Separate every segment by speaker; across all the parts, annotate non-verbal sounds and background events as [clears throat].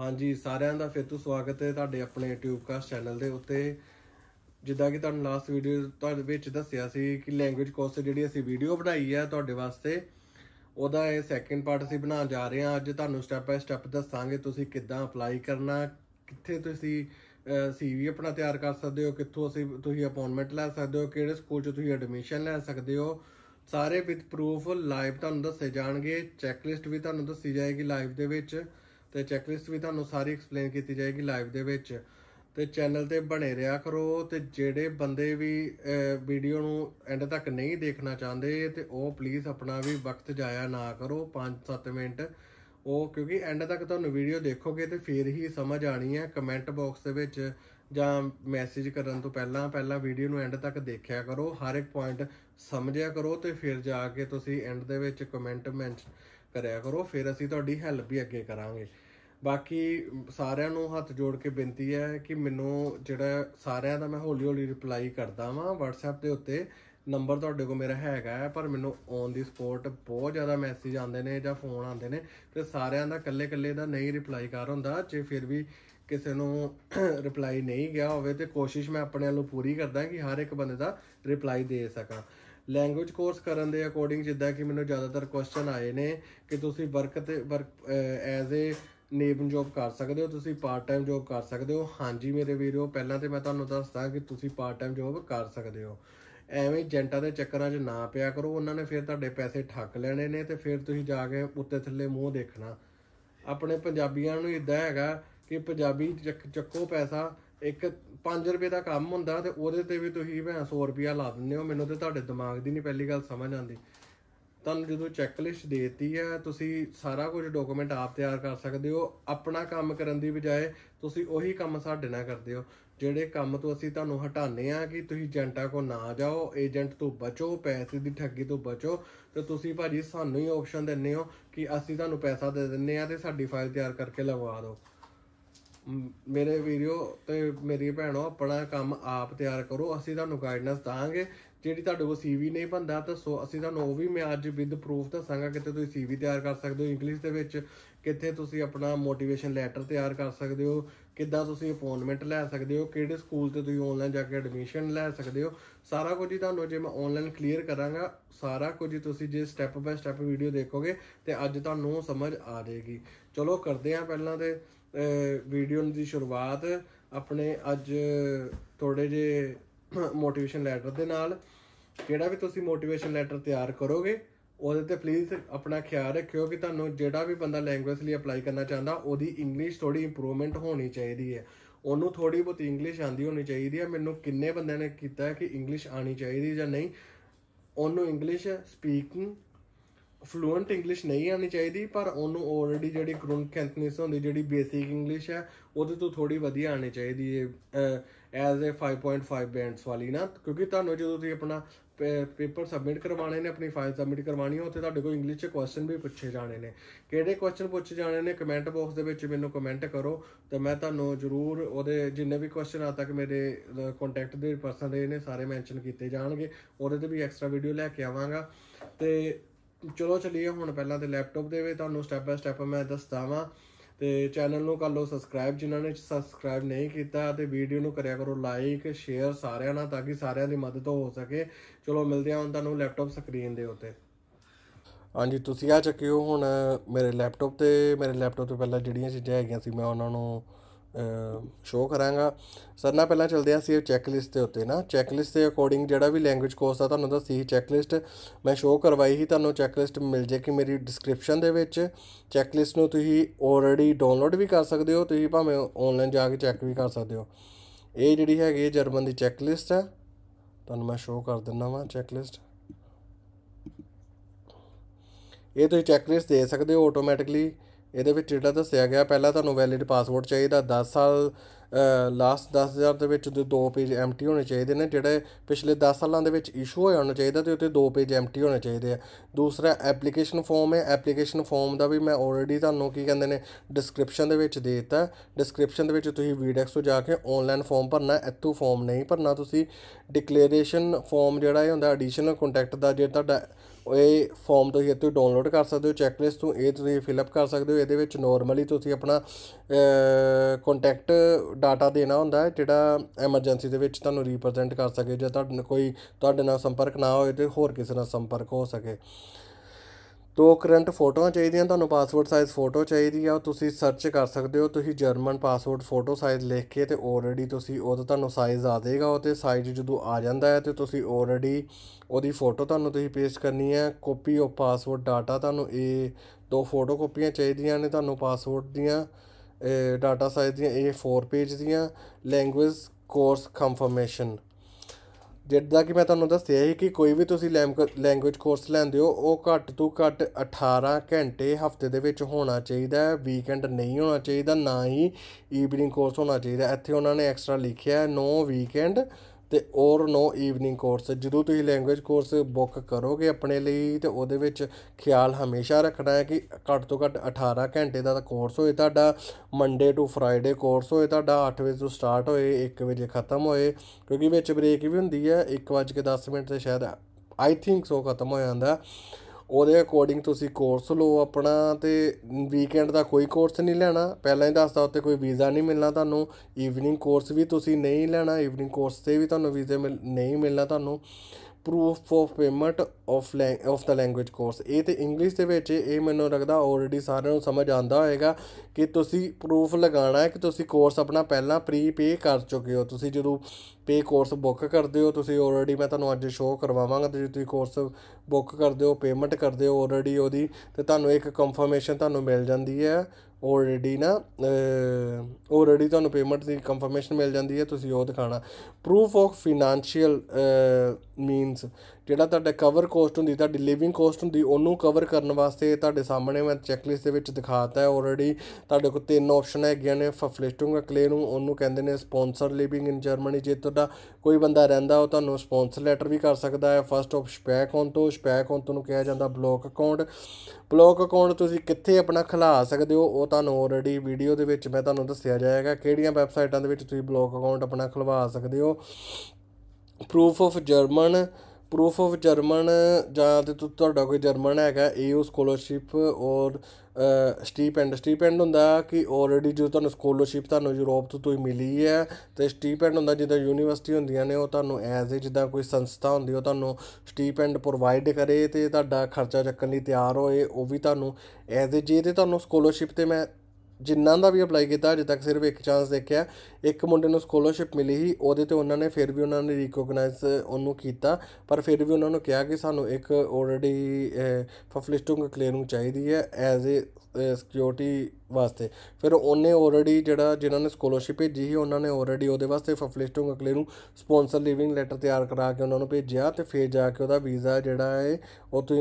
Speaker 1: ਹਾਂਜੀ ਸਾਰਿਆਂ ਦਾ ਫਿਰ ਤੋਂ ਸਵਾਗਤ ਹੈ ਤੁਹਾਡੇ ਆਪਣੇ ਟਿਊਬਕਾਸਟ ਚੈਨਲ ਦੇ ਉੱਤੇ ਜਿੱਦਾਂ ਕਿ ਤੁਹਾਨੂੰ ਲਾਸਟ ਵੀਡੀਓ ਤੁਹਾਡੇ ਵਿੱਚ ਦੱਸਿਆ ਸੀ ਕਿ ਲੈਂਗੁਏਜ ਕੋਰਸ ਜਿਹੜੀ ਅਸੀਂ ਵੀਡੀਓ ਬਣਾਈ ਹੈ ਤੁਹਾਡੇ ਵਾਸਤੇ ਉਹਦਾ ਇਹ ਸੈਕੰਡ ਪਾਰਟ ਅਸੀਂ ਬਣਾ ਜਾ ਰਹੇ ਹਾਂ ਅੱਜ ਤੁਹਾਨੂੰ ਸਟੈਪ ਬਾਈ ਸਟੈਪ ਦੱਸਾਂਗੇ ਤੁਸੀਂ ਕਿੱਦਾਂ ਅਪਲਾਈ ਕਰਨਾ ਕਿੱਥੇ ਤੁਸੀਂ ਸੀਵੀ ਆਪਣਾ ਤਿਆਰ ਕਰ ਸਕਦੇ ਹੋ ਕਿੱਥੋਂ ਅਸੀਂ ਤੁਸੀਂ ਅਪਾਇੰਟਮੈਂਟ ਲੈ ਸਕਦੇ ਹੋ ਕਿਹੜੇ ਸਕੂਲ 'ਚ ਤੁਸੀਂ ਐਡਮਿਸ਼ਨ ਲੈ ਸਕਦੇ ਹੋ ਸਾਰੇ ਵਿਦ ਪ੍ਰੂਫ ਲਾਈਵ ਤੁਹਾਨੂੰ ਦੱਸੇ ਜਾਣਗੇ ਚੈੱਕ ਲਿਸਟ ਵੀ ਤੁਹਾਨੂੰ ਦੱਸੀ ਜਾਏਗੀ ਲਾਈਵ ਦੇ ਵਿੱਚ ਤੇ ਲਿਸਟ ਵੀ ਤੁਹਾਨੂੰ ਸਾਰੀ ਐਕਸਪਲੇਨ ਕੀਤੀ ਜਾਏਗੀ ਲਾਈਵ ਦੇ ਵਿੱਚ ਤੇ ਚੈਨਲ ਤੇ ਬਣੇ ਰਿਹਾ ਕਰੋ ਤੇ ਜਿਹੜੇ ਬੰਦੇ ਵੀ ਵੀਡੀਓ ਨੂੰ ਐਂਡ ਤੱਕ ਨਹੀਂ ਦੇਖਣਾ ਚਾਹੁੰਦੇ ਤੇ ਉਹ ਪਲੀਜ਼ ਆਪਣਾ ਵੀ ਵਕਤ ਜਾਇਆ ਨਾ ਕਰੋ 5-7 ਮਿੰਟ ਉਹ ਕਿਉਂਕਿ ਐਂਡ ਤੱਕ ਤੁਹਾਨੂੰ ਵੀਡੀਓ ਦੇਖੋਗੇ ਤੇ ਫੇਰ ਹੀ ਸਮਝ ਆਣੀ ਹੈ ਕਮੈਂਟ ਬਾਕਸ ਦੇ ਵਿੱਚ ਜਾਂ ਮੈਸੇਜ ਕਰਨ ਤੋਂ ਪਹਿਲਾਂ ਪਹਿਲਾਂ ਵੀਡੀਓ ਨੂੰ ਐਂਡ ਤੱਕ ਦੇਖਿਆ ਕਰੋ ਹਰ ਇੱਕ ਪੁਆਇੰਟ ਸਮਝਿਆ ਕਰੋ ਤੇ ਫਿਰ ਜਾ ਕੇ ਤੁਸੀਂ ਐਂਡ ਦੇ ਵਿੱਚ ਕਮੈਂਟ ਮੈਂਸ਼ਨ ਕਰਿਆ ਕਰੋ ਫਿਰ ਅਸੀਂ ਤੁਹਾਡੀ ਹੈਲਪ ਵੀ ਅੱਗੇ ਕਰਾਂਗੇ ਬਾਕੀ ਸਾਰਿਆਂ ਨੂੰ ਹੱਥ ਜੋੜ ਕੇ ਬੇਨਤੀ ਹੈ ਕਿ ਮੈਨੂੰ ਜਿਹੜਾ ਸਾਰਿਆਂ ਦਾ ਮੈਂ ਹੌਲੀ ਹੌਲੀ ਰਿਪਲਾਈ ਕਰਦਾ ਵਾਂ WhatsApp ਦੇ ਉੱਤੇ ਨੰਬਰ ਤੁਹਾਡੇ ਕੋਲ ਮੇਰਾ ਹੈਗਾ ਪਰ ਮੈਨੂੰ ਔਨ ਦੀ ਸਪੋਰਟ ਬਹੁਤ ਜ਼ਿਆਦਾ ਮੈਸੇਜ ਆਉਂਦੇ ਨੇ ਜਾਂ ਫੋਨ ਆਉਂਦੇ ਨੇ ਤੇ ਸਾਰਿਆਂ ਦਾ ਕੱਲੇ-ਕੱਲੇ ਦਾ ਨਹੀਂ ਰਿਪਲਾਈ ਕਰ ਹੁੰਦਾ ਜੇ ਫਿਰ ਵੀ ਕਿਸੇ ਨੂੰ ਰਿਪਲਾਈ [clears throat] ਨਹੀਂ ਗਿਆ ਹੋਵੇ ਤੇ ਕੋਸ਼ਿਸ਼ ਮੈਂ ਆਪਣੇ ਵੱਲੋਂ ਪੂਰੀ ਕਰਦਾ ਕਿ ਹਰ ਇੱਕ ਬੰਦੇ ਦਾ ਰਿਪਲਾਈ ਦੇ ਸਕਾਂ ਲੈਂਗੁਏਜ ਕੋਰਸ ਕਰਨ ਦੇ ਅਕੋਰਡਿੰਗ ਜਿੱਦਾਂ ਕਿ ਮੈਨੂੰ ਜ਼ਿਆਦਾਤਰ ਕੁਐਸਚਨ ਆਏ ਨੇ ਕਿ ਤੁਸੀਂ ਵਰਕ ਤੇ work as a name job ਕਰ ਸਕਦੇ ਹੋ ਤੁਸੀਂ ਪਾਰਟ ਟਾਈਮ ਜੌਬ ਕਰ ਸਕਦੇ ਹੋ ਹਾਂਜੀ ਮੇਰੇ ਵੀਰੋ ਪਹਿਲਾਂ ਤੇ ਮੈਂ ਤੁਹਾਨੂੰ ਦੱਸਦਾ ਕਿ ਤੁਸੀਂ ਪਾਰਟ ਟਾਈਮ ਜੌਬ ਕਰ ਸਕਦੇ ਹੋ ਐਵੇਂ ਜੈਂਟਾ ਦੇ ਚੱਕਰਾਂ 'ਚ ਨਾ ਪਿਆ ਕਰੋ ਉਹਨਾਂ ਨੇ ਫਿਰ ਤੁਹਾਡੇ ਪੈਸੇ ਠੱਗ ਲੈਣੇ ਨੇ ਤੇ ਫਿਰ ਤੁਸੀਂ ਜਾ ਕੇ ਉੱਤੇ ਥੱਲੇ ਮੂੰਹ ਦੇਖਣਾ ਆਪਣੇ ਪੰਜਾਬੀਆਂ ਨੂੰ ਇਦਾਂ ਹੈਗਾ ਕਿ ਪੰਜਾਬੀ ਚੱਕੋ ਪੈਸਾ ਇੱਕ 5 ਰੁਪਏ ਦਾ ਕੰਮ ਹੁੰਦਾ ਤੇ ਉਹਦੇ ਤੇ ਵੀ ਤੁਸੀਂ ਭੈਣ 100 ਰੁਪਿਆ ਲਾ ਦਿੰਦੇ ਹੋ ਮੈਨੂੰ ਤੇ ਤੁਹਾਡੇ ਦਿਮਾਗ ਦੀ ਨਹੀਂ ਪਹਿਲੀ ਗੱਲ ਸਮਝ ਆਉਂਦੀ ਤੁਹਾਨੂੰ ਜਦੋਂ ਚੈੱਕ ਲਿਸਟ ਦੇਤੀ ਹੈ ਤੁਸੀਂ ਸਾਰਾ ਕੁਝ ਡਾਕੂਮੈਂਟ ਆਪ ਤਿਆਰ ਕਰ ਸਕਦੇ ਹੋ ਆਪਣਾ ਕੰਮ ਕਰਨ ਦੀ ਬਜਾਏ ਤੁਸੀਂ ਉਹੀ ਕੰਮ ਸਾਡੇ ਨਾਲ ਕਰਦੇ ਹੋ ਜਿਹੜੇ ਕੰਮ ਤੋਂ ਅਸੀਂ ਤੁਹਾਨੂੰ ਹਟਾਣੇ ਆ ਕਿ ਤੁਸੀਂ ਏਜੰਟਾਂ ਕੋ ਨਾ ਜਾਓ ਏਜੰਟ ਤੋਂ ਬਚੋ ਪੈਸੇ ਦੀ ਠੱਗੀ ਤੋਂ ਬਚੋ ਤੇ ਤੁਸੀਂ ਭਾਜੀ ਸਾਨੂੰ ਹੀ ਆਪਸ਼ਨ ਦਿੰਦੇ ਹੋ ਕਿ ਅਸੀਂ ਤੁਹਾਨੂੰ ਪੈਸਾ ਦੇ ਦਿੰਨੇ ਆ ਤੇ ਸਾਡੀ ਫਾਈਲ ਤਿਆਰ ਕਰਕੇ ਲਗਵਾ ਦਿਓ ਮੇਰੇ ਵੀਡੀਓ ਤੇ ਮੇਰੀ ਭੈਣੋ ਆਪਣਾ ਕੰਮ ਆਪ ਤਿਆਰ ਕਰੋ ਅਸੀਂ ਤੁਹਾਨੂੰ ਗਾਈਡਨੈਸ ਦਾਂਗੇ ਜਿਹੜੀ ਤੁਹਾਡੇ ਕੋਲ ਸੀਵੀ ਨਹੀਂ ਬੰਦਾ ਤਾਂ ਸੋ ਅਸੀਂ ਤੁਹਾਨੂੰ ਉਹ ਵੀ ਮੈਂ ਅੱਜ ਵਿਦ ਪ੍ਰੂਫ ਦੱਸਾਂਗਾ ਕਿਤੇ ਤੁਸੀਂ ਸੀਵੀ ਤਿਆਰ ਕਰ ਸਕਦੇ ਹੋ ਇੰਗਲਿਸ਼ ਦੇ ਵਿੱਚ ਕਿੱਥੇ ਤੁਸੀਂ ਆਪਣਾ ਮੋਟੀਵੇਸ਼ਨ ਲੈਟਰ ਤਿਆਰ ਕਰ ਸਕਦੇ ਹੋ ਕਿੱਦਾਂ ਤੁਸੀਂ ਅਪਾਇੰਟਮੈਂਟ ਲੈ ਸਕਦੇ ਹੋ ਕਿਹੜੇ ਸਕੂਲ ਤੇ ਤੁਸੀਂ ਆਨਲਾਈਨ ਜਾ ਕੇ ਐਡਮਿਸ਼ਨ ਲੈ ਸਕਦੇ ਹੋ ਸਾਰਾ ਕੁਝ ਹੀ ਤੁਹਾਨੂੰ ਜੇ ਮੈਂ ਆਨਲਾਈਨ ਕਲੀਅਰ ਕਰਾਂਗਾ ਸਾਰਾ ਕੁਝ ਤੁਸੀਂ ਜੇ ਸਟੈਪ ਬਾਈ ਸਟੈਪ ਵੀਡੀਓ ਦੇਖੋਗੇ ਤੇ ਅੱਜ ਤੁਹਾਨੂੰ ਸਮਝ ਆ ਜਾਏਗੀ ਚਲੋ ਕਰਦੇ ਆਂ ਪਹਿਲਾਂ ਤੇ ਵੀਡੀਓ ਦੀ ਸ਼ੁਰੂਆਤ ਆਪਣੇ ਅੱਜ ਥੋੜੇ ਜੇ ਮੋਟੀਵੇਸ਼ਨ ਲੈਟਰ ਦੇ ਨਾਲ ਜਿਹੜਾ ਵੀ ਤੁਸੀਂ ਮੋਟੀਵੇਸ਼ਨ ਲੈਟਰ ਤਿਆਰ ਕਰੋਗੇ ਉਹਦੇ ਤੇ ਪਲੀਜ਼ ਆਪਣਾ ਖਿਆਲ ਰੱਖਿਓ ਕਿ ਤੁਹਾਨੂੰ ਜਿਹੜਾ ਵੀ ਬੰਦਾ ਲੈਂਗੁਏਜ ਲਈ ਅਪਲਾਈ ਕਰਨਾ ਚਾਹੁੰਦਾ ਉਹਦੀ ਇੰਗਲਿਸ਼ ਥੋੜੀ ਇੰਪਰੂਵਮੈਂਟ ਹੋਣੀ ਚਾਹੀਦੀ ਹੈ ਉਹਨੂੰ ਥੋੜੀ ਬਹੁਤ ਇੰਗਲਿਸ਼ ਆਂਦੀ ਹੋਣੀ ਚਾਹੀਦੀ ਹੈ ਮੈਨੂੰ ਕਿੰਨੇ ਬੰਦਿਆਂ ਨੇ ਕੀਤਾ ਕਿ ਇੰਗਲਿਸ਼ ਆਣੀ ਚਾਹੀਦੀ ਜਾਂ ਨਹੀਂ ਉਹਨੂੰ ਇੰਗਲਿਸ਼ ਸਪੀਕਿੰਗ ਫਲੂਐਂਟ ਇੰਗਲਿਸ਼ ਨਹੀਂ ਆਣੀ ਚਾਹੀਦੀ ਪਰ ਉਹਨੂੰ ਆਲਰੇਡੀ ਜਿਹੜੀ ਕਰੂਨ ਕੈਂਥਨੀਸ ਹੁੰਦੀ ਜਿਹੜੀ ਬੇਸਿਕ ਇੰਗਲਿਸ਼ ਹੈ ਉਹਦੇ ਤੋਂ ਥੋੜੀ ਵਧੀਆ ਆਣੀ ਚਾਹੀਦੀ ਹੈ ਐਜ਼ ਅ 5.5 ਬੈਂਡਸ ਵਾਲੀ ਨਾ ਕਿਉਂਕਿ ਤੁਹਾਨੂੰ ਜਦੋਂ ਤੁਸੀਂ ਆਪਣਾ ਪੇਪਰ ਸਬਮਿਟ ਕਰਵਾਣੇ ਨੇ ਆਪਣੀ ਫਾਈਲ ਸਬਮਿਟ ਕਰਵਾਣੀ ਹੋ ਤੇ ਤੁਹਾਡੇ ਕੋਲ ਇੰਗਲਿਸ਼ 'ਚ ਕੁਐਸਚਨ ਵੀ ਪੁੱਛੇ ਜਾਣੇ ਨੇ ਕਿਹੜੇ ਕੁਐਸਚਨ ਪੁੱਛੇ ਜਾਣੇ ਨੇ ਕਮੈਂਟ ਬਾਕਸ ਦੇ ਵਿੱਚ ਮੈਨੂੰ ਕਮੈਂਟ ਕਰੋ ਤੇ ਮੈਂ ਤੁਹਾਨੂੰ ਜ਼ਰੂਰ ਉਹਦੇ ਜਿੰਨੇ ਵੀ ਕੁਐਸਚਨ ਆ ਤੱਕ ਮੇਰੇ ਕੰਟੈਕਟ ਦੇ ਪਰਸਨ ਦੇ ਨੇ ਸਾਰੇ ਮੈਂਸ਼ਨ ਕੀਤੇ ਜਾਣਗੇ ਉਹਦੇ ਤੇ ਵੀ ਐਕਸਟਰਾ ਵੀਡੀਓ ਲੈ ਕੇ ਆਵਾਂਗਾ ਤੇ ਚਲੋ ਚਲਿਏ ਹੁਣ ਪਹਿਲਾਂ ਤੇ ਲੈਪਟਾਪ ਦੇ ਵੇ ਤੁਹਾਨੂੰ ਸਟੈਪ ਬਾਈ ਸਟੈਪ ਮੈਂ ਦੱਸਦਾ ਵਾਂ ਤੇ ਚੈਨਲ ਨੂੰ ਕਰ ਲੋ ਸਬਸਕ੍ਰਾਈਬ ਜਿਨ੍ਹਾਂ ਨੇ ਸਬਸਕ੍ਰਾਈਬ ਨਹੀਂ ਕੀਤਾ ਤੇ ਵੀਡੀਓ ਨੂੰ ਕਰਿਆ ਕਰੋ ਲਾਈਕ ਸ਼ੇਅਰ ਸਾਰਿਆਂ ਨਾਲ ਤਾਂ ਕਿ ਸਾਰਿਆਂ ਦੀ ਮਦਦ ਹੋ ਸਕੇ ਚਲੋ ਮਿਲਦੇ ਹਾਂ ਹੁਣ ਤੁਹਾਨੂੰ ਲੈਪਟਾਪ ਸਕਰੀਨ ਦੇ ਉੱਤੇ ਹਾਂਜੀ ਤੁਸੀਂ ਆ ਚੱਕਿਓ ਹੁਣ ਮੇਰੇ ਲੈਪਟਾਪ ਤੇ ਮੇਰੇ ਲੈਪਟਾਪ ਤੋਂ ਪਹਿਲਾਂ ਜਿਹੜੀਆਂ ਚੀਜ਼ਾਂ ਹੈਗੀਆਂ ਸੀ ਮੈਂ ਉਹਨਾਂ ਨੂੰ ਸ਼ੋਅ ਕਰਾਂਗਾ ਸਰ ਨਾ ਪਹਿਲਾਂ ਚਲਦੇ ਆ ਸੀ ਚੈੱਕ ਲਿਸਟ ਦੇ ਉੱਤੇ ਨਾ ਚੈੱਕ ਲਿਸਟ ਦੇ ਅਕੋਰਡਿੰਗ ਜਿਹੜਾ ਵੀ ਲੈਂਗੁਏਜ ਕੋਰਸ ਆ ਤੁਹਾਨੂੰ ਦੱਸੀ ਚੈੱਕ ਲਿਸਟ ਮੈਂ ਸ਼ੋਅ ਕਰਵਾਈ ਸੀ ਤੁਹਾਨੂੰ ਚੈੱਕ ਲਿਸਟ ਮਿਲ ਜੇਗੀ ਮੇਰੀ ਡਿਸਕ੍ਰਿਪਸ਼ਨ ਦੇ ਵਿੱਚ ਚੈੱਕ ਲਿਸਟ ਨੂੰ ਤੁਸੀਂ ਆਲਰੇਡੀ ਡਾਊਨਲੋਡ ਵੀ ਕਰ ਸਕਦੇ ਹੋ ਤੁਸੀਂ ਭਾਵੇਂ ਆਨਲਾਈਨ ਜਾ ਕੇ ਚੈੱਕ ਵੀ ਕਰ ਸਕਦੇ ਹੋ ਇਹ ਜਿਹੜੀ ਹੈਗੀ ਹੈ ਜਰਮਨ ਦੀ ਚੈੱਕ ਲਿਸਟ ਹੈ ਤੁਹਾਨੂੰ ਮੈਂ ਸ਼ੋਅ ਕਰ ਦਿੰਦਾ ਵਾਂ ਚੈੱਕ ਲਿਸਟ ਇਹ ਤੁਸੀਂ ਚੈੱਕ ਲਿਸਟ ਦੇ ਸਕਦੇ ਹੋ ਆਟੋਮੈਟਿਕਲੀ ਇਹਦੇ ਵਿੱਚ ਜਿਹੜਾ ਦੱਸਿਆ ਗਿਆ ਪਹਿਲਾਂ ਤੁਹਾਨੂੰ ਵੈਲਿਡ ਪਾਸਪੋਰਟ ਚਾਹੀਦਾ 10 ਸਾਲ ਲਾਸਟ 10000 ਦੇ ਵਿੱਚ ਦੇ ਦੋ ਪੇਜ ਐਮਟੀ ਹੋਣੇ ਚਾਹੀਦੇ ਨੇ ਜਿਹੜੇ ਪਿਛਲੇ 10 ਸਾਲਾਂ ਦੇ ਵਿੱਚ ਇਸ਼ੂ ਹੋਇਆ ਹੋਣਾ ਚਾਹੀਦਾ ਤੇ ਉੱਤੇ ਦੋ ਪੇਜ ਐਮਟੀ ਹੋਣੇ ਚਾਹੀਦੇ ਆ ਦੂਸਰਾ ਐਪਲੀਕੇਸ਼ਨ ਫਾਰਮ ਹੈ ਐਪਲੀਕੇਸ਼ਨ ਫਾਰਮ ਦਾ ਵੀ ਮੈਂ ਆਲਰੇਡੀ ਤੁਹਾਨੂੰ ਕੀ ਕਹਿੰਦੇ ਨੇ ਡਿਸਕ੍ਰਿਪਸ਼ਨ ਦੇ ਵਿੱਚ ਦੇ ਦਿੱਤਾ ਡਿਸਕ੍ਰਿਪਸ਼ਨ ਦੇ ਵਿੱਚ ਤੁਸੀਂ ਵੀਡੈਕਸ e ਤੋਂ ਜਾ ਕੇ ਆਨਲਾਈਨ ਫਾਰਮ ਭਰਨਾ ਇਤੋਂ ਫਾਰਮ ਨਹੀਂ ਭਰਨਾ ਤੁਸੀਂ ਡਿਕਲੇਰੇਸ਼ਨ ਫਾਰਮ ਜਿਹੜਾ ਇਹ ਹੁੰਦਾ ਐਡੀਸ਼ਨਲ ਕੰਟੈਕਟ ਦਾ ਜੇ ਤੁਹਾਡਾ ਇਹ ਫਾਰਮ ਤੁਸੀਂ ਇੱਥੇ ਡਾਊਨਲੋਡ ਕਰ ਸਕਦੇ ਹੋ ਚੈੱਕਲਿਸਟ ਤੋਂ ਇਹ ਤੁਸੀਂ ਫਿਲ ਅਪ ਕਰ ਸਕਦੇ ਹੋ ਇਹਦੇ ਵਿੱਚ ਨਾਰਮਲੀ ਤੁਸੀਂ ਆਪਣਾ ਕੰਟੈਕਟ ਡਾਟਾ ਦੇਣਾ ਹੁੰਦਾ ਹੈ ਜਿਹੜਾ ਐਮਰਜੈਂਸੀ ਦੇ ਵਿੱਚ ਤੁਹਾਨੂੰ ਰਿਪਰੈਜ਼ੈਂਟ ਕਰ ਸਕੇ ਜੇ ਤੁਹਾਡੇ ਕੋਈ ਤੁਹਾਡੇ ਨਾਲ ਸੰਪਰਕ ਨਾ ਹੋਏ ਤੇ ਹੋਰ ਕਿਸੇ ਨਾਲ ਸੰਪਰਕ ਹੋ ਸਕੇ ਦੋ ਕਰੰਟ ਫੋਟੋਆਂ ਚਾਹੀਦੀਆਂ ਤੁਹਾਨੂੰ ਪਾਸਪੋਰਟ ਸਾਈਜ਼ ਫੋਟੋ ਚਾਹੀਦੀ ਆ ਤੁਸੀਂ ਸਰਚ ਕਰ ਸਕਦੇ ਹੋ ਤੁਸੀਂ ਜਰਮਨ ਪਾਸਪੋਰਟ ਫੋਟੋ ਸਾਈਜ਼ ਲਿਖ ਕੇ ਤੇ ਆਲਰੇਡੀ ਤੁਸੀਂ ਉਹ ਤੁਹਾਨੂੰ ਸਾਈਜ਼ ਆ ਦੇਗਾ ਉਹ ਤੇ ਸਾਈਜ਼ ਜਦੋਂ ਆ ਜਾਂਦਾ ਹੈ ਤੇ ਤੁਸੀਂ ਆਲਰੇਡੀ ਉਹਦੀ ਫੋਟੋ ਤੁਹਾਨੂੰ ਤੁਸੀਂ ਪੇਸਟ ਕਰਨੀ ਹੈ ਕਾਪੀ ਆਫ ਪਾਸਪੋਰਟ ਡਾਟਾ ਤੁਹਾਨੂੰ ਇਹ ਦੋ ਫੋਟੋ ਕਾਪੀਆਂ ਚਾਹੀਦੀਆਂ ਨੇ ਤੁਹਾਨੂੰ ਪਾਸਪੋਰਟ ਦੀਆਂ ਡਾਟਾ ਸਾਈਜ਼ ਦੀਆਂ ਇਹ 4 ਪੇਜ ਦੀਆਂ ਲੈਂਗੁਏਜ ਕੋਰਸ ਕਨਫਰਮੇਸ਼ਨ ਜਿੱਦਾਂ ਕਿ ਮੈਂ ਤੁਹਾਨੂੰ ਦੱਸਿਆ ਹੈ ਕਿ ਕੋਈ ਵੀ ਤੁਸੀਂ ਲੈਂਗੁਏਜ ਕੋਰਸ ਲੈਂਦੇ ਹੋ ਉਹ ਘੱਟ ਤੋਂ ਘੱਟ 18 ਘੰਟੇ ਹਫਤੇ ਦੇ ਵਿੱਚ ਹੋਣਾ ਚਾਹੀਦਾ ਹੈ ਵੀਕਐਂਡ ਨਹੀਂ ਹੋਣਾ ਚਾਹੀਦਾ ਨਾ ਹੀ ਈਵਨਿੰਗ ਕੋਰਸ ਹੋਣਾ ਚਾਹੀਦਾ ਇੱਥੇ ਉਹਨਾਂ ਨੇ ਐਕਸਟਰਾ ਲਿਖਿਆ ਨੋ ਵੀਕਐਂਡ ਤੇ ਔਰ ਨੋ ਈਵਨਿੰਗ ਕੋਰਸ ਜਦੋਂ ਤੁਸੀਂ ਲੈਂਗੁਏਜ ਕੋਰਸ ਬੁੱਕ ਕਰੋਗੇ ਆਪਣੇ ਲਈ ਤੇ ਉਹਦੇ ਵਿੱਚ ਖਿਆਲ ਹਮੇਸ਼ਾ ਰੱਖਣਾ ਹੈ ਕਿ ਘੱਟ ਤੋਂ ਘੱਟ 18 ਘੰਟੇ ਦਾ ਕੋਰਸ ਹੋਏ ਤੁਹਾਡਾ ਮੰਡੇ ਟੂ ਫਰਾਈਡੇ ਕੋਰਸ ਹੋਏ ਤੁਹਾਡਾ 8 ਵਜੇ ਤੋਂ ਸਟਾਰਟ ਹੋਏ 1 ਵਜੇ ਖਤਮ ਹੋਏ ਕਿਉਂਕਿ ਵਿੱਚ ਬ੍ਰੇਕ ਵੀ ਹੁੰਦੀ ਹੈ 1 ਵਜੇ ਕੇ 10 ਮਿੰਟ ਤੇ ਸ਼ਾਇਦ ਆਈ ਥਿੰਕ ਸੋ ਖਤਮ ਹੋ ਜਾਂਦਾ ਉਹਦੇ ਅਕੋਰਡਿੰਗ ਤੁਸੀਂ ਕੋਰਸ ਲਓ ਆਪਣਾ ਤੇ ਵੀਕਐਂਡ ਦਾ ਕੋਈ ਕੋਰਸ ਨਹੀਂ ਲੈਣਾ ਪਹਿਲਾਂ ਹੀ ਦੱਸਦਾ ਉੱਤੇ ਕੋਈ ਵੀਜ਼ਾ ਨਹੀਂ ਮਿਲਣਾ ਤੁਹਾਨੂੰ ਈਵਨਿੰਗ ਕੋਰਸ ਵੀ ਤੁਸੀਂ ਨਹੀਂ ਲੈਣਾ ਈਵਨਿੰਗ ਕੋਰਸ ਤੇ ਵੀ ਤੁਹਾਨੂੰ ਵੀਜ਼ਾ ਨਹੀਂ ਮਿਲਣਾ ਤੁਹਾਨੂੰ proof of payment of of ਦਾ ਲੈਂਗੁਏਜ ਕੋਰਸ ਇਹ ਤੇ ਇੰਗਲਿਸ਼ ਦੇ ਵਿੱਚ ਇਹ ਮੈਨੂੰ ਲੱਗਦਾ ਆਲਰੇਡੀ ਸਾਰਿਆਂ ਨੂੰ ਸਮਝ ਆਂਦਾ ਹੋਏਗਾ ਕਿ ਤੁਸੀਂ ਪ੍ਰੂਫ ਲਗਾਣਾ ਹੈ ਕਿ ਤੁਸੀਂ ਕੋਰਸ ਆਪਣਾ ਪਹਿਲਾਂ ਪ੍ਰੀ ਪੇ ਕਰ ਚੁੱਕੇ ਹੋ ਤੁਸੀਂ ਜਦੋਂ ਪੇ ਕੋਰਸ ਬੁੱਕ ਕਰਦੇ ਹੋ ਤੁਸੀਂ ਆਲਰੇਡੀ ਮੈਂ ਤੁਹਾਨੂੰ ਅੱਜ ਸ਼ੋਅ ਕਰਵਾਵਾਂਗਾ ਜੇ ਤੁਸੀਂ ਕੋਰਸ ਬੁੱਕ ਕਰਦੇ ਹੋ ਪੇਮੈਂਟ ਕਰਦੇ ਹੋ ਆਲਰੇਡੀ ਉਹਦੀ ਤੇ ਤੁਹਾਨੂੰ ਇੱਕ ਕਨਫਰਮੇਸ਼ਨ ਤੁਹਾਨੂੰ ਮਿਲ ਜਾਂਦੀ ਹੈ ਆਲਰੇਡੀ ਨਾ ਆਲਰੇਡੀ ਤੁਹਾਨੂੰ ਪੇਮੈਂਟ ਦੀ ਕਨਫਰਮੇਸ਼ਨ ਮਿਲ ਜਾਂਦੀ ਹੈ ਤੁਸੀਂ ਉਹ ਦਿਖਾਣਾ ਪ੍ਰੂਫ ਆਫ ਫਾਈਨੈਂਸ਼ੀਅਲ ਮੀਨਸ ਜਿਹੜਾ ਤੁਹਾਡਾ ਕਵਰ ਕੋਸਟ ਹੁੰਦੀ ਤੁਹਾਡੀ ਲਿਵਿੰਗ ਕੋਸਟ ਹੁੰਦੀ ਉਹਨੂੰ ਕਵਰ ਕਰਨ ਵਾਸਤੇ ਤੁਹਾਡੇ ਸਾਹਮਣੇ ਮੈਂ ਚੈੱਕਲਿਸਟ ਦੇ ਵਿੱਚ ਦਿਖਾਤਾ ਹੈ ਆਲਰੇਡੀ ਤੁਹਾਡੇ ਕੋਲ ਤਿੰਨ ਆਪਸ਼ਨ ਹੈਗੀਆਂ ਨੇ ਫਫਲਿਸਟੂਗਾ ਕਲੇ ਨੂੰ ਉਹਨੂੰ ਕਹਿੰਦੇ ਨੇ ਸਪਾਂਸਰ ਲਿਵਿੰਗ ਇਨ ਜਰਮਨੀ ਜੇ ਤੁਹਾਡਾ ਕੋਈ ਬੰਦਾ ਰਹਿੰਦਾ ਉਹ ਤੁਹਾਨੂੰ ਸਪਾਂਸਰ ਲੈਟਰ ਵੀ ਕਰ ਸਕਦਾ ਹੈ ਫਸਟ ਆਫ ਸਪੈਕ ਅਕਾਊਂਟ ਤੋਂ ਸਪੈਕ ਅਕਾਊਂਟ ਨੂੰ ਕਿਹਾ ਜਾਂਦਾ ਬਲੌਕ ਅਕਾਊਂਟ ਬਲੌਕ ਅਕਾਊਂਟ ਤੁਸੀਂ ਕਿੱਥੇ ਆਪਣਾ ਖੁਲਾ ਸਕਦੇ ਹੋ ਉਹ ਤੁਹਾਨੂੰ ਆਲਰੇਡੀ ਵੀਡੀਓ ਦੇ ਵਿੱਚ ਮੈਂ ਤੁਹਾਨੂੰ ਦੱਸਿਆ ਜਾਏਗਾ ਕਿਹੜੀਆਂ ਵੈਬਸਾਈਟਾਂ ਦੇ ਵਿੱਚ ਤੁਸੀਂ ਬਲੌਕ ਅਕਾਊਂਟ ਆਪਣਾ ਖਲਵਾ ਸਕਦੇ ਹੋ proof of German proof of German ਜਾਂ ਤੇ ਤੁਹਾਡਾ ਕੋਈ ਜਰਮਨ ਹੈਗਾ ਏਓ ਸਕਾਲਰਸ਼ਿਪ ਔਰ ਸਟੀਪੈਂਡ ਸਟੀਪੈਂਡ ਹੁੰਦਾ ਕਿ ਆਲਰੇਡੀ ਜੋ ਤੁਹਾਨੂੰ ਸਕਾਲਰਸ਼ਿਪ ਤੁਹਾਨੂੰ ਯੂਰਪ ਤੋਂ ਤੁਸੀਂ ਮਿਲੀ ਹੈ ਤੇ ਸਟੀਪੈਂਡ ਹੁੰਦਾ ਜਿੱਦਾਂ ਯੂਨੀਵਰਸਿਟੀ ਹੁੰਦੀਆਂ ਨੇ ਉਹ ਤੁਹਾਨੂੰ ਐਜ਼ ਏ ਜਿੱਦਾਂ ਕੋਈ ਸੰਸਥਾ ਹੁੰਦੀ ਉਹ ਤੁਹਾਨੂੰ ਸਟੀਪੈਂਡ ਪ੍ਰੋਵਾਈਡ ਕਰੇ ਤੇ ਤੁਹਾਡਾ ਖਰਚਾ ਚੱਕਣ ਲਈ ਤਿਆਰ ਹੋਏ ਉਹ ਵੀ ਤੁਹਾਨੂੰ ਐਜ਼ ਏ ਜੇ ਤੇ ਤੁਹਾਨੂੰ ਸਕਾਲਰਸ਼ਿਪ ਤੇ ਮੈਂ ਜਿਨ੍ਹਾਂ ਦਾ ਵੀ ਅਪਲਾਈ ਕੀਤਾ ਅਜੇ ਤੱਕ ਸਿਰਫ ਇੱਕ ਚਾਂਸ ਦੇਖਿਆ ਇੱਕ ਮੁੰਡੇ ਨੂੰ ਸਕਾਲਰਸ਼ਿਪ ਮਿਲੀ ਸੀ ਉਹਦੇ ਤੇ ਉਹਨਾਂ ਨੇ ਫਿਰ ਵੀ ਉਹਨਾਂ ਨੇ ਰੀਕੋਗਨਾਈਜ਼ ਉਹਨੂੰ ਕੀਤਾ ਪਰ ਫਿਰ ਵੀ ਉਹਨਾਂ ਨੂੰ ਕਿਹਾ ਕਿ ਸਾਨੂੰ ਇੱਕ ਆਲਰੇਡੀ ਫਫਲਿਸਟਿੰਗ ਕਲੀਅਰਿੰਗ ਚਾਹੀਦੀ ਹੈ ਐਜ਼ ਅ ਸਿਕਿਉਰਿਟੀ ਵਾਸਤੇ ਫਿਰ ਉਹਨੇ ਆਲਰੇਡੀ ਜਿਹੜਾ ਜਿਨ੍ਹਾਂ ਨੇ ਸਕਾਲਰਸ਼ਿਪ ਭੇਜੀ ਸੀ ਉਹਨਾਂ ਨੇ ਆਲਰੇਡੀ ਉਹਦੇ ਵਾਸਤੇ ਫਫਲਿਸਟਿੰਗ ਅਗਲੇ ਨੂੰ ਸਪਾਂਸਰ ਲਿਵਿੰਗ ਲੈਟਰ ਤਿਆਰ ਕਰਾ ਕੇ ਉਹਨਾਂ ਨੂੰ ਭੇਜਿਆ ਤੇ ਫਿਰ ਜਾ ਕੇ ਉਹਦਾ ਵੀਜ਼ਾ ਜਿਹੜਾ ਹੈ ਉਹ ਤੋਂ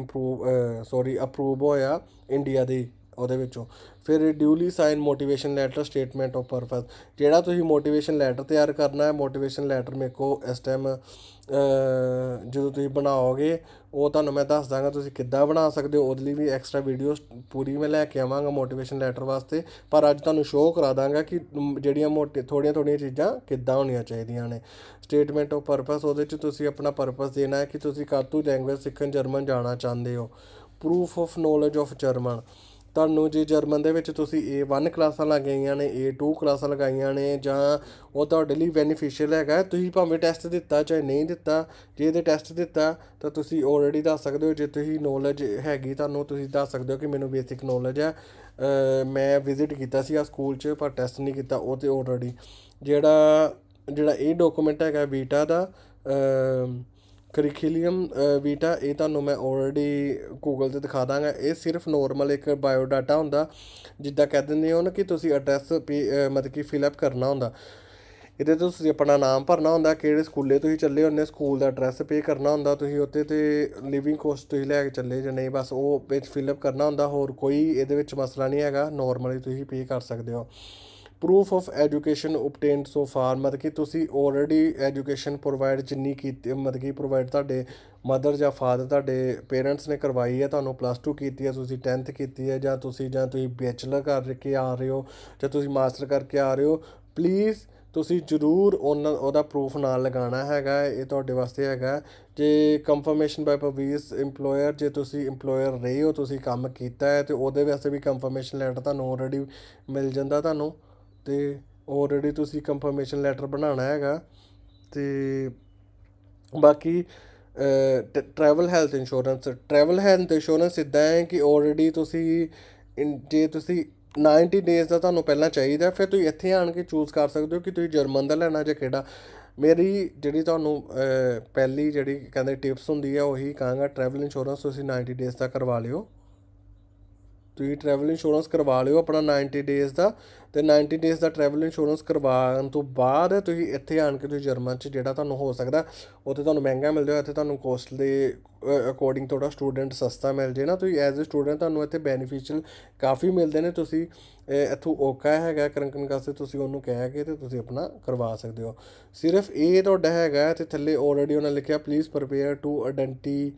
Speaker 1: ਇੰਪਰੂਵ ਸੌਰੀ ਅਪਰੂਵ ਹੋਇਆ ਇੰਡੀਆ ਦੇ ਉਹਦੇ ਵਿੱਚੋਂ ਫਿਰ duly sign motivation letter statement of purpose ਜਿਹੜਾ ਤੁਸੀਂ ਮੋਟੀਵੇਸ਼ਨ ਲੈਟਰ ਤਿਆਰ ਕਰਨਾ ਹੈ ਮੋਟੀਵੇਸ਼ਨ ਲੈਟਰ ਮੇਰੇ ਕੋ ਇਸ ਟਾਈਮ ਜਦੋਂ ਤੁਸੀਂ ਬਣਾਓਗੇ ਉਹ ਤੁਹਾਨੂੰ ਮੈਂ ਦੱਸ ਦਾਂਗਾ ਤੁਸੀਂ ਕਿੱਦਾਂ ਬਣਾ ਸਕਦੇ ਹੋ ਉਹਦੇ ਲਈ ਵੀ ਐਕਸਟਰਾ ਵੀਡੀਓ ਪੂਰੀ ਮੈਂ ਲੈ ਕੇ ਆਵਾਂਗਾ ਮੋਟੀਵੇਸ਼ਨ ਲੈਟਰ ਵਾਸਤੇ ਪਰ ਅੱਜ ਤੁਹਾਨੂੰ ਸ਼ੋਅ ਕਰਾ ਦਾਂਗਾ ਕਿ ਜਿਹੜੀਆਂ ਮੋਟੇ ਥੋੜੀਆਂ ਥੋੜੀਆਂ ਚੀਜ਼ਾਂ ਕਿੱਦਾਂ ਹੋਣੀਆਂ ਚਾਹੀਦੀਆਂ ਨੇ ਸਟੇਟਮੈਂਟ ਆਫ ਪਰਪਸ ਉਹਦੇ ਚ ਤੁਸੀਂ ਆਪਣਾ ਪਰਪਸ ਦੇਣਾ ਹੈ ਕਿ ਤੁਸੀਂ ਕਾਤੂ ਲੈਂਗੁਏਜ ਸਿੱਖਣ ਜਰਮਨ ਜਾਣਾ ਚਾਹੁੰਦੇ ਹੋ proof of knowledge of German ਤੁਹਾਨੂੰ ਜੇ ਜਰਮਨ ਦੇ ਵਿੱਚ ਤੁਸੀਂ A1 ਕਲਾਸਾਂ ਲਗਾਈਆਂ ਨੇ A2 ਕਲਾਸਾਂ ਲਗਾਈਆਂ ਨੇ ਜਾਂ ਉਹ ਤੁਹਾਡੇ ਲਈ ਬੈਨੀਫੀਸ਼ੀਅਲ ਹੈਗਾ ਤੁਸੀਂ ਭਾਵੇਂ ਟੈਸਟ ਦਿੱਤਾ ਚਾਹੇ ਨਹੀਂ ਦਿੱਤਾ ਜੇ ਇਹਦੇ ਟੈਸਟ ਦਿੱਤਾ ਤਾਂ ਤੁਸੀਂ ਆਲਰੇਡੀ ਦੱਸ ਸਕਦੇ ਹੋ ਜੇ ਤੁਸੀਂ ਨੌਲੇਜ ਹੈਗੀ ਤੁਹਾਨੂੰ ਤੁਸੀਂ ਦੱਸ ਸਕਦੇ ਹੋ ਕਿ ਮੈਨੂੰ ਬੇਸਿਕ ਨੌਲੇਜ ਹੈ ਮੈਂ ਵਿਜ਼ਿਟ ਕੀਤਾ ਸੀ ਆ ਸਕੂਲ 'ਚ ਪਰ ਟੈਸਟ ਨਹੀਂ ਕੀਤਾ ਉਹ ਤੇ ਆਲਰੇਡੀ ਜਿਹੜਾ ਜਿਹੜਾ ਇਹ ਡਾਕੂਮੈਂਟ ਹੈਗਾ ਬੀਟਾ ਦਾ ਕਰਿਕੂਲਮ ਵੀਟਾ ਇਹ ਤੁਹਾਨੂੰ ਮੈਂ ਆਲਰੇਡੀ ਗੂਗਲ ਤੇ ਦਿਖਾ ਦਾਂਗਾ ਇਹ ਸਿਰਫ ਨੋਰਮਲ ਇੱਕ ਬਾਇਓ ਡਾਟਾ ਹੁੰਦਾ ਜਿੱਦਾਂ ਕਹਿ ਦਿੰਦੇ ਹੋ ਨਾ ਕਿ ਤੁਸੀਂ ਐਡਰੈਸ ਮਤਲਬ ਕਿ ਫਿਲ ਅਪ ਕਰਨਾ ਹੁੰਦਾ ਇਹਦੇ ਤੋਂ ਤੁਸੀਂ ਆਪਣਾ ਨਾਮ ਭਰਨਾ ਹੁੰਦਾ ਕਿਹੜੇ ਸਕੂਲੇ ਤੁਸੀਂ ਚੱਲੇ ਹੋ ਨੇ ਸਕੂਲ ਦਾ ਐਡਰੈਸ ਪੇ ਕਰਨਾ ਹੁੰਦਾ ਤੁਸੀਂ ਉੱਤੇ ਤੇ ਲਿਵਿੰਗ ਕੋਸਟ ਤੁਸੀਂ ਲੈ ਕੇ ਚੱਲੇ ਜਾਂ ਨਹੀਂ ਬਸ ਉਹ ਵਿੱਚ ਫਿਲ ਅਪ ਕਰਨਾ ਹੁੰਦਾ ਹੋਰ ਕੋਈ ਇਹਦੇ ਵਿੱਚ ਮਸਲਾ ਨਹੀਂ ਹੈਗਾ ਨਾਰਮਲੀ ਤੁਸੀਂ ਪੇ ਕਰ ਸਕਦੇ ਹੋ proof of education obtained so far ਮਤਲਬ ਕਿ ਤੁਸੀਂ ਆਲਰੇਡੀ ਐਜੂਕੇਸ਼ਨ ਪ੍ਰੋਵਾਈਡ ਜਿੰਨੀ ਕੀਤੀ ਮਤਲਬ ਕਿ ਪ੍ਰੋਵਾਈਡ ਤੁਹਾਡੇ ਮਦਰ ਜਾਂ ਫਾਦਰ ਤੁਹਾਡੇ ਪੇਰੈਂਟਸ ਨੇ ਕਰਵਾਈ ਹੈ ਤੁਹਾਨੂੰ ਪਲੱਸ 2 ਕੀਤੀ ਹੈ ਤੁਸੀਂ 10th ਕੀਤੀ ਹੈ ਜਾਂ ਤੁਸੀਂ ਜਾਂ ਤੁਸੀਂ ਬੈਚਲਰ ਕਰ ਕੇ ਆ ਰਹੇ ਹੋ ਜਾਂ ਤੁਸੀਂ ਮਾਸਟਰ ਕਰਕੇ ਆ ਰਹੇ ਹੋ ਪਲੀਜ਼ ਤੁਸੀਂ ਜ਼ਰੂਰ ਉਹਨਾਂ ਉਹਦਾ ਪ੍ਰੂਫ ਨਾਲ ਲਗਾਉਣਾ ਹੈਗਾ ਇਹ ਤੁਹਾਡੇ ਵਾਸਤੇ ਹੈਗਾ ਜੇ ਕਨਫਰਮੇਸ਼ਨ ਬਾਈ ਪ੍ਰਵੀਸ EMPLOYER ਜੇ ਤੁਸੀਂ EMPLOYER ਰਹੇ ਹੋ ਤੁਸੀਂ ਕੰਮ ਕੀਤਾ ਹੈ ਤੇ ਉਹਦੇ ਵਾਸਤੇ ਵੀ ਕਨਫਰਮੇਸ਼ਨ ਲੈਟਰ ਤੁਹਾਨੂੰ ਆਲਰੇਡੀ ਮਿਲ ਜਾਂਦਾ ਤੁਹਾਨੂੰ ਤੇ ਆਲਰੇਡੀ ਤੁਸੀਂ ਕੰਫਰਮੇਸ਼ਨ ਲੈਟਰ ਬਣਾਉਣਾ ਹੈਗਾ ਤੇ ਬਾਕੀ travel health insurance travel health insurance ਇਦਾਂ ਹੈ ਕਿ ਆਲਰੇਡੀ ਤੁਸੀਂ ਜੇ ਤੁਸੀਂ 90 ਡੇਜ਼ ਦਾ ਤੁਹਾਨੂੰ ਪਹਿਲਾਂ ਚਾਹੀਦਾ ਫਿਰ ਤੁਸੀਂ ਇੱਥੇ ਆਣ ਕੇ ਚੂਜ਼ ਕਰ ਸਕਦੇ ਹੋ ਕਿ ਤੁਸੀਂ ਜਰਮਨ ਦਾ ਲੈਣਾ ਜਾਂ ਕਿਹੜਾ ਮੇਰੀ ਜਿਹੜੀ ਤੁਹਾਨੂੰ ਪਹਿਲੀ ਜਿਹੜੀ ਕਹਿੰਦੇ ਟਿਪਸ ਹੁੰਦੀ ਹੈ ਉਹੀ ਕਹਾਂਗਾ ਟਰੈਵਲ ਇੰਸ਼ੋਰੈਂਸ ਤੁਸੀਂ 90 ਡੇਜ਼ ਦਾ ਕਰਵਾ ਲਿਓ ਤੁਸੀਂ ਟਰੈਵਲ ਇੰਸ਼ੋਰੈਂਸ ਕਰਵਾ ਲਿਓ ਆਪਣਾ 90 ਡੇਜ਼ ਦਾ ਤੇ 90 ਡੇਸ ਦਾ ਟਰੈਵਲ ਇੰਸ਼ੋਰੈਂਸ ਕਰਵਾਉਣ ਤੋਂ ਬਾਅਦ ਤੁਸੀਂ ਇੱਥੇ ਆਣ ਕੇ ਤੁਸੀਂ ਜਰਮਨ 'ਚ ਜਿਹੜਾ ਤੁਹਾਨੂੰ ਹੋ ਸਕਦਾ ਉੱਥੇ ਤੁਹਾਨੂੰ ਮਹਿੰਗਾ ਮਿਲ ਜਾਏ ਇੱਥੇ ਤੁਹਾਨੂੰ ਕੋਸਟ ਦੇ ਅਕੋਰਡਿੰਗ ਥੋੜਾ ਸਟੂਡੈਂਟ ਸਸਤਾ ਮਿਲ ਜੇ ਨਾ ਤੁਸੀਂ ਐਜ਼ ਅ ਸਟੂਡੈਂਟ ਤੁਹਾਨੂੰ ਇੱਥੇ ਬੈਨੀਫੀਸ਼ੀਅਲ ਕਾਫੀ ਮਿਲਦੇ ਨੇ ਤੁਸੀਂ ਇੱਥੋਂ ਓਕਾ ਹੈਗਾ ਕਰੰਕਨ ਕਾਸੇ ਤੁਸੀਂ ਉਹਨੂੰ ਕਹਿ ਕੇ ਤੇ ਤੁਸੀਂ ਆਪਣਾ ਕਰਵਾ ਸਕਦੇ ਹੋ ਸਿਰਫ ਇਹ ਤੁਹਾਡਾ ਹੈਗਾ ਤੇ ਥੱਲੇ ਆਲਰੇਡੀ ਉਹਨਾਂ ਲਿਖਿਆ please prepare to 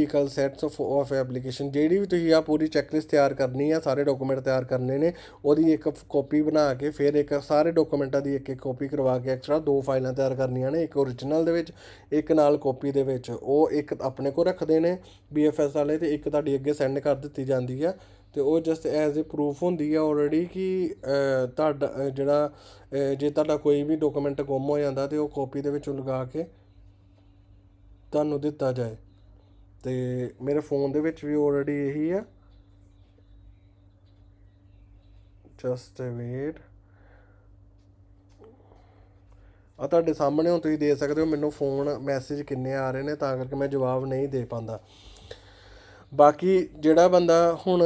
Speaker 1: identical sets of of application ਜਿਹੜੀ ਵੀ ਤੁਸੀਂ ਆ ਪੂਰੀ ਚੈੱਕਲਿਸਟ ਤਿਆਰ ਕਰਨੀ ਆ ਸਾਰੇ ਡਾਕੂਮੈਂਟ ਤਿਆਰ ਕਰਨੇ ਨੇ ਉਹਦੀ ਇੱਕ ਕਾਪੀ ਬਣਾ ਕੇ ਫਿਰ ਇੱਕ ਸਾਰੇ ਡਾਕੂਮੈਂਟਾਂ ਦੀ ਇੱਕ ਇੱਕ ਕਾਪੀ ਕਰਵਾ ਕੇ ਐਕਸਟਰਾ ਦੋ ਫਾਈਲਾਂ ਤਿਆਰ ਕਰਨੀਆਂ ਨੇ ਇੱਕ origignal ਦੇ ਵਿੱਚ ਇੱਕ ਨਾਲ ਕਾਪੀ ਦੇ ਵਿੱਚ ਉਹ ਇੱਕ ਆਪਣੇ ਕੋਲ ਰੱਖਦੇ ਨੇ BFS ਵਾਲੇ ਤੇ ਇੱਕ ਤੁਹਾਡੀ ਅੱਗੇ ਸੈਂਡ ਕਰ ਦਿੱਤੀ ਜਾਂਦੀ ਆ ਤੇ ਉਹ ਜਸਟ ਐਜ਼ ਅ ਪ੍ਰੂਫ ਹੁੰਦੀ ਆ ਆਲਰੇਡੀ ਕਿ ਤੁਹਾਡਾ ਜਿਹੜਾ ਜੇ ਤੁਹਾਡਾ ਕੋਈ ਵੀ ਡਾਕੂਮੈਂਟ ਗੁੰਮ ਹੋ ਜਾਂਦਾ ਤੇ ਉਹ ਕਾਪੀ ਦੇ ਵਿੱਚ ਲਗਾ ਕੇ ਤੁਹਾਨੂੰ ਦਿੱਤਾ ਜਾਏ ਤੇ ਮੇਰੇ ਫੋਨ ਦੇ ਵਿੱਚ ਵੀ ਆਲਰੇਡੀ ਇਹੀ ਆ ਜਸਟ ਵੇਟ ਆ ਤੁਹਾਡੇ ਸਾਹਮਣੇ ਹੁਣ ਤੁਸੀਂ ਦੇ ਸਕਦੇ ਹੋ ਮੈਨੂੰ ਫੋਨ ਮੈਸੇਜ ਕਿੰਨੇ ਆ ਰਹੇ ਨੇ ਤਾਂ ਕਰਕੇ ਮੈਂ ਜਵਾਬ ਨਹੀਂ ਦੇ ਪਾਉਂਦਾ ਬਾਕੀ ਜਿਹੜਾ ਬੰਦਾ ਹੁਣ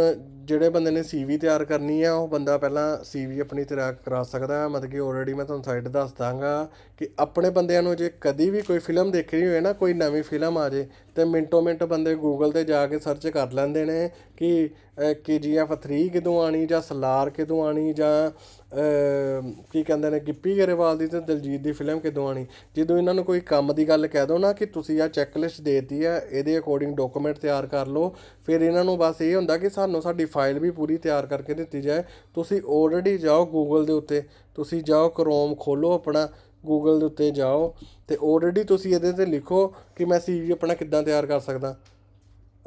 Speaker 1: ਜਿਹੜੇ ਬੰਦੇ ਨੇ ਸੀਵੀ ਤਿਆਰ ਕਰਨੀ ਆ ਉਹ ਬੰਦਾ ਪਹਿਲਾਂ ਸੀਵੀ ਆਪਣੀ ਤਿਆਰ ਕਰਾ ਸਕਦਾ ਮਤਲਬ ਕਿ ਆਲਰੇਡੀ ਮੈਂ ਤੁਹਾਨੂੰ ਸਾਈਟ ਦੱਸ ਦਾਂਗਾ ਕਿ ਆਪਣੇ ਬੰਦਿਆਂ ਨੂੰ ਜੇ ਕਦੀ ਵੀ ਕੋਈ ਫਿਲਮ ਦੇਖਣੀ ਹੋਵੇ ਨਾ ਕੋਈ ਨਵੀਂ ਫਿਲਮ ਆ ਜੇ ਤੇ ਮਿੰਟੋ ਮਿੰਟ ਬੰਦੇ ਗੂਗਲ ਤੇ ਜਾ ਕੇ ਸਰਚ ਕਰ ਲੈਂਦੇ ਨੇ ਕਿ ਕੇਜੀਐਫ 3 ਕਿਦੋਂ ਆਣੀ ਜਾਂ ਸਲਾਰ ਕਿਦੋਂ ਆਣੀ ਜਾਂ ਕੀ ਕਹਿੰਦੇ ਨੇ ਗਿੱਪੀ ਗਰੇਵਾਲ ਦੀ ਤੇ ਦਲਜੀਤ ਦੀ ਫਿਲਮ ਕਿਦੋਂ ਆਣੀ ਜਦੋਂ ਇਹਨਾਂ ਨੂੰ ਕੋਈ ਕੰਮ ਦੀ ਗੱਲ ਕਹਿ ਦੋ ਨਾ ਕਿ ਤੁਸੀਂ ਆ ਚੈੱਕ ਲਿਸਟ ਦੇਤੀ ਆ ਇਹਦੇ ਅਕੋਰਡਿੰਗ ਡਾਕੂਮੈਂਟ ਤਿਆਰ ਕਰ ਲਓ ਫਿਰ ਇਹਨਾਂ ਨੂੰ ਬਸ ਇਹ ਹੁੰਦਾ ਕਿ ਸਾਨੂੰ ਸਾਡੀ ਫਾਈਲ ਵੀ ਪੂਰੀ ਤਿਆਰ ਕਰਕੇ ਦਿੱਤੀ ਜਾਏ ਤੁਸੀਂ ਆਲਰੇਡੀ ਜਾਓ ਗੂਗਲ ਦੇ ਉੱਤੇ ਤੁਸੀਂ ਜਾਓ ਕਰੋਮ ਖੋਲੋ ਆਪਣਾ ਗੂਗਲ ਦੇ ਉੱਤੇ ਜਾਓ ਤੇ ਆਲਰੇਡੀ ਤੁਸੀਂ ਇਹਦੇ ਤੇ ਲਿਖੋ ਕਿ ਮੈਂ ਸੀਵੀ ਆਪਣਾ ਕਿੱਦਾਂ ਤਿਆਰ ਕਰ ਸਕਦਾ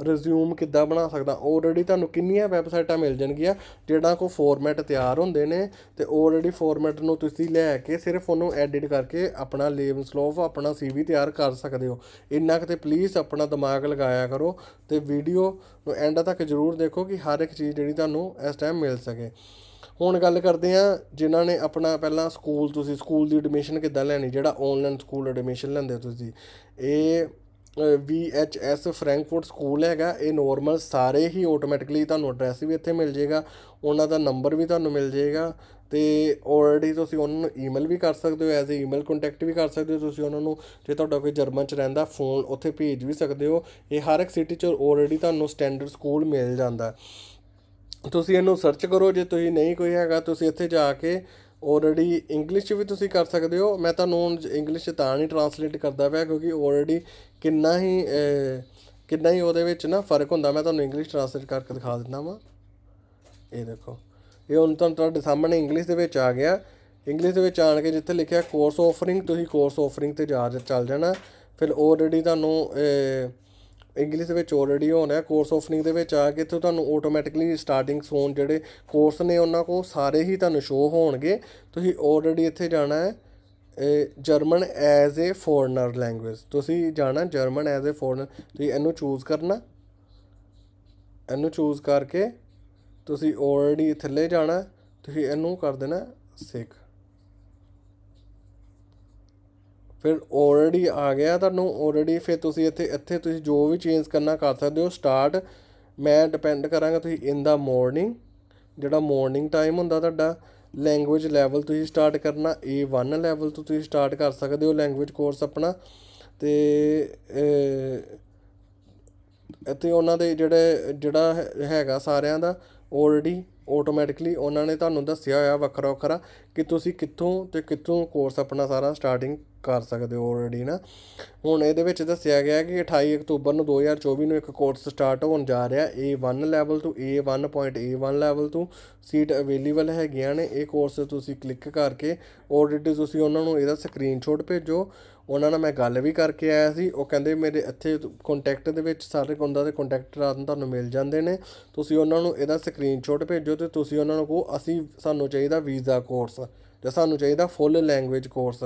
Speaker 1: ਰਿਜ਼ਿਊਮ ਕਿੱਦਾਂ ਬਣਾ ਸਕਦਾ ਆਲਰੇਡੀ ਤੁਹਾਨੂੰ ਕਿੰਨੀਆਂ ਵੈਬਸਾਈਟਾਂ ਮਿਲ ਜਾਣਗੀਆਂ ਜਿਹੜਾ ਕੋ ਫਾਰਮੈਟ ਤਿਆਰ ਹੁੰਦੇ ਨੇ ਤੇ ਆਲਰੇਡੀ ਫਾਰਮੈਟ ਨੂੰ ਤੁਸੀਂ ਲੈ ਕੇ ਸਿਰਫ ਉਹਨੂੰ ਐਡਿਟ ਕਰਕੇ ਆਪਣਾ ਲੇਵਨ ਸਲੋਪ ਆਪਣਾ ਸੀਵੀ ਤਿਆਰ ਕਰ ਸਕਦੇ ਹੋ ਇੰਨਾ ਕਿ ਤੇ ਪਲੀਜ਼ ਆਪਣਾ ਦਿਮਾਗ ਲਗਾਇਆ ਕਰੋ ਤੇ ਵੀਡੀਓ ਨੂੰ ਐਂਡ ਤੱਕ ਜ਼ਰੂਰ ਦੇਖੋ ਕਿ ਹਰ ਇੱਕ ਚੀਜ਼ ਜਿਹੜੀ ਤੁਹਾਨੂੰ ਇਸ ਟਾਈਮ ਮਿਲ ਸਕੇ ਹੁਣ ਗੱਲ ਕਰਦੇ ਆ ਜਿਨ੍ਹਾਂ ਨੇ ਆਪਣਾ ਪਹਿਲਾਂ ਸਕੂਲ ਤੁਸੀਂ ਸਕੂਲ ਦੀ ਐਡਮਿਸ਼ਨ ਕਿੱਦਾਂ ਲੈਣੀ ਜਿਹੜਾ ਆਨਲਾਈਨ ਸਕੂਲ ਐਡਮਿਸ਼ਨ ਲੈਂਦੇ ਤੁਸੀਂ ਇਹ VHS ਫ੍ਰੈਂਕਫੋਰਟ ਸਕੂਲ ਹੈਗਾ ਇਹ ਨਾਰਮਲ ਸਾਰੇ ਹੀ ਆਟੋਮੈਟਿਕਲੀ ਤੁਹਾਨੂੰ ਐਡਰੈਸ ਵੀ ਇੱਥੇ ਮਿਲ ਜਾਏਗਾ ਉਹਨਾਂ ਦਾ ਨੰਬਰ ਵੀ ਤੁਹਾਨੂੰ ਮਿਲ ਜਾਏਗਾ ਤੇ ਆਲਰੇਡੀ ਤੁਸੀਂ ਉਹਨਾਂ ਨੂੰ ਈਮੇਲ ਵੀ ਕਰ ਸਕਦੇ ਹੋ ਐਜ਼ ਅ ਈਮੇਲ ਕੰਟੈਕਟ ਵੀ ਕਰ ਸਕਦੇ ਹੋ ਤੁਸੀਂ ਉਹਨਾਂ ਨੂੰ ਜੇ ਤੁਹਾਡਾ ਕੋਈ ਜਰਮਨ ਚ ਰਹਿੰਦਾ ਫੋਨ ਉੱਥੇ ਭੇਜ ਵੀ ਸਕਦੇ ਹੋ ਇਹ ਹਰ ਇੱਕ ਸਿਟੀ ਚ ਆਲਰੇਡੀ ਤੁਹਾਨੂੰ ਸਟੈਂਡਰਡ ਸਕੂਲ ਮਿਲ ਜਾਂਦਾ ਤੁਸੀਂ ਇਹਨੂੰ ਸਰਚ ਕਰੋ ਜੇ ਤੁਸੀਂ ਨਹੀਂ ਕੋਈ ਹੈਗਾ ਤੁਸੀਂ ਇੱਥੇ ਜਾ ਕੇ ਆਲਰੇਡੀ ਇੰਗਲਿਸ਼ ਵੀ ਤੁਸੀਂ ਕਰ ਸਕਦੇ ਹੋ ਮੈਂ ਤਾਂ ਤੁਹਾਨੂੰ ਇੰਗਲਿਸ਼ 'ਚ ਤਾਂ ਨਹੀਂ ਟਰਾਂਸਲੇਟ ਕਰਦਾ ਪਿਆ ਕਿਉਂਕਿ ਆਲਰੇਡੀ ਕਿੰਨਾ ਹੀ ਕਿੰਨਾ ਹੀ ਉਹਦੇ ਵਿੱਚ ਨਾ ਫਰਕ ਹੁੰਦਾ ਮੈਂ ਤੁਹਾਨੂੰ ਇੰਗਲਿਸ਼ ਟਰਾਂਸਲੇਟ ਕਰਕੇ ਦਿਖਾ ਦਿੰਦਾ ਵਾਂ ਇਹ ਦੇਖੋ ਇਹ ਹੁਣ ਤੁਹਾਨੂੰ ਤੁਹਾਡੇ ਸਾਹਮਣੇ ਇੰਗਲਿਸ਼ ਦੇ ਵਿੱਚ ਆ ਗਿਆ ਇੰਗਲਿਸ਼ ਦੇ ਵਿੱਚ ਆਣ ਕੇ ਜਿੱਥੇ ਲਿਖਿਆ ਕੋਰਸ ਆਫਰਿੰਗ ਤੁਸੀਂ ਕੋਰਸ ਆਫਰਿੰਗ ਤੇ ਜਾ ਚੱਲ ਜਾਣਾ ਫਿਰ ਆਲਰੇਡੀ ਤੁਹਾਨੂੰ ਇੰਗਲਿਸ਼ ਵਿੱਚ ਆਲਰੇਡੀ ਹੋਣਾ ਹੈ ਕੋਰਸ ਓਪਨਿੰਗ ਦੇ ਵਿੱਚ ਆ ਕੇ ਤੇ ਤੁਹਾਨੂੰ ਆਟੋਮੈਟਿਕਲੀ ਸਟਾਰਟਿੰਗ ਸੋਨ ਜਿਹੜੇ ਕੋਰਸ ਨੇ ਉਹਨਾਂ ਕੋ ਸਾਰੇ ਹੀ ਤੁਹਾਨੂੰ ਸ਼ੋ ਹੋਣਗੇ ਤੁਸੀਂ ਆਲਰੇਡੀ ਇੱਥੇ ਜਾਣਾ ਹੈ German as a foreigner language ਤੁਸੀਂ ਜਾਣਾ ਜਰਮਨ ਐਜ਼ ਏ ਫੋਰਨਰ ਤੁਸੀਂ ਇਹਨੂੰ ਚੂਜ਼ ਕਰਨਾ ਇਹਨੂੰ ਚੂਜ਼ ਕਰਕੇ ਤੁਸੀਂ ਆਲਰੇਡੀ ਥੱਲੇ ਜਾਣਾ ਤੁਸੀਂ ਇਹਨੂੰ ਕਰ ਦੇਣਾ ਸਿੱਖ ਫਿਰ ਆਲਰੇਡੀ ਆ ਗਿਆ ਤੁਹਾਨੂੰ ਆਲਰੇਡੀ ਫਿਰ ਤੁਸੀਂ ਇੱਥੇ ਇੱਥੇ ਤੁਸੀਂ ਜੋ ਵੀ ਚੇਂਜ ਕਰਨਾ ਕਰ ਸਕਦੇ ਹੋ ਸਟਾਰਟ ਮੈਂ ਡਿਪੈਂਡ ਕਰਾਂਗਾ ਤੁਸੀਂ ਇਨ ਦਾ ਮਾਰਨਿੰਗ ਜਿਹੜਾ ਮਾਰਨਿੰਗ ਟਾਈਮ ਹੁੰਦਾ ਤੁਹਾਡਾ ਲੈਂਗੁਏਜ ਲੈਵਲ ਤੁਸੀਂ ਸਟਾਰਟ ਕਰਨਾ A1 ਲੈਵਲ ਤੋਂ ਤੁਸੀਂ ਸਟਾਰਟ ਕਰ ਸਕਦੇ ਹੋ ਲੈਂਗੁਏਜ ਕੋਰਸ ਆਪਣਾ ਤੇ ਇੱਥੇ ਉਹਨਾਂ ਦੇ ਜਿਹੜੇ ਜਿਹੜਾ ਹੈਗਾ ਸਾਰਿਆਂ ਦਾ ਆਲਰੇਡੀ ਆਟੋਮੈਟਿਕਲੀ ਉਹਨਾਂ ਨੇ ਤੁਹਾਨੂੰ ਦੱਸਿਆ ਹੋਇਆ ਵੱਖਰਾ ਵੱਖਰਾ ਕਿ ਤੁਸੀਂ ਕਿੱਥੋਂ ਤੇ ਕਿੱਥੋਂ ਕੋਰਸ ਆਪਣਾ ਸਾਰਾ ਸਟਾਰਟਿੰਗ ਕਰ ਸਕਦੇ ਹੋ ਆਲਰੇਡੀ ਨਾ ਹੁਣ ਇਹਦੇ ਵਿੱਚ ਦੱਸਿਆ ਗਿਆ ਕਿ 28 ਅਕਤੂਬਰ ਨੂੰ 2024 ਨੂੰ ਇੱਕ ਕੋਰਸ ਸਟਾਰਟ ਹੋਣ ਜਾ ਰਿਹਾ A1 ਲੈਵਲ ਤੋਂ A1.A1 ਲੈਵਲ ਤੋਂ ਸੀਟ ਅਵੇਲੇਬਲ ਹੈਗੀਆਂ ਨੇ ਇਹ ਕੋਰਸ ਤੁਸੀਂ ਕਲਿੱਕ ਕਰਕੇ ਆਲਰੇਡੀ ਤੁਸੀਂ ਉਹਨਾਂ ਨੂੰ ਇਹਦਾ ਸਕਰੀਨਸ਼ਾਟ ਭੇਜੋ ਉਹਨਾਂ ਨਾਲ ਮੈਂ ਗੱਲ ਵੀ ਕਰਕੇ ਆਇਆ ਸੀ ਉਹ ਕਹਿੰਦੇ ਮੇਰੇ ਇੱਥੇ ਕੰਟੈਕਟ ਦੇ ਵਿੱਚ ਸਾਰੇ ਕੁੰਦਾ ਦੇ ਕੰਟੈਕਟ ਰਾਤ ਨੂੰ ਤੁਹਾਨੂੰ ਮਿਲ ਜਾਂਦੇ ਨੇ ਤੁਸੀਂ ਉਹਨਾਂ ਨੂੰ ਇਹਦਾ ਸਕਰੀਨਸ਼ਾਟ ਭੇਜੋ ਤੇ ਤੁਸੀਂ ਉਹਨਾਂ ਨੂੰ ਕਹੋ ਅਸੀਂ ਸਾਨੂੰ ਚਾਹੀਦਾ ਵੀਜ਼ਾ ਕੋਰਸ ਜਾਂ ਸਾਨੂੰ ਚਾਹੀਦਾ ਫੁੱਲ ਲੈਂਗੁਏਜ ਕੋਰਸ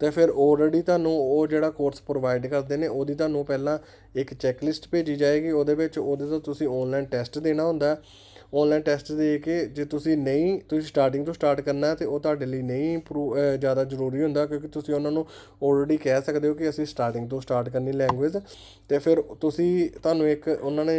Speaker 1: ਤੇ ਫਿਰ ਆਲਰੇਡੀ ਤੁਹਾਨੂੰ ਉਹ ਜਿਹੜਾ ਕੋਰਸ ਪ੍ਰੋਵਾਈਡ ਕਰਦੇ ਨੇ ਉਹਦੀ ਤੁਹਾਨੂੰ ਪਹਿਲਾਂ ਇੱਕ ਚੈੱਕ ਲਿਸਟ ਭੇਜੀ ਜਾਏਗੀ ਉਹਦੇ ਵਿੱਚ ਉਹਦੇ ਤੋਂ ਤੁਸੀਂ ਆਨਲਾਈਨ ਟੈਸਟ ਦੇਣਾ ਹੁੰਦਾ ਆਨਲਾਈਨ ਟੈਸਟ ਦੇ ਕੇ ਜੇ ਤੁਸੀਂ ਨਹੀਂ ਤੁਸੀਂ ਸਟਾਰਟਿੰਗ ਤੋਂ ਸਟਾਰਟ ਕਰਨਾ ਹੈ ਤੇ ਉਹ ਤੁਹਾਡੇ ਲਈ ਨਹੀਂ ਜ਼ਿਆਦਾ ਜ਼ਰੂਰੀ ਹੁੰਦਾ ਕਿਉਂਕਿ ਤੁਸੀਂ ਉਹਨਾਂ ਨੂੰ ਆਲਰੇਡੀ ਕਹਿ ਸਕਦੇ ਹੋ ਕਿ ਅਸੀਂ ਸਟਾਰਟਿੰਗ ਤੋਂ ਸਟਾਰਟ ਕਰਨੀ ਲੈਂਗੁਏਜ ਤੇ ਫਿਰ ਤੁਸੀਂ ਤੁਹਾਨੂੰ ਇੱਕ ਉਹਨਾਂ ਨੇ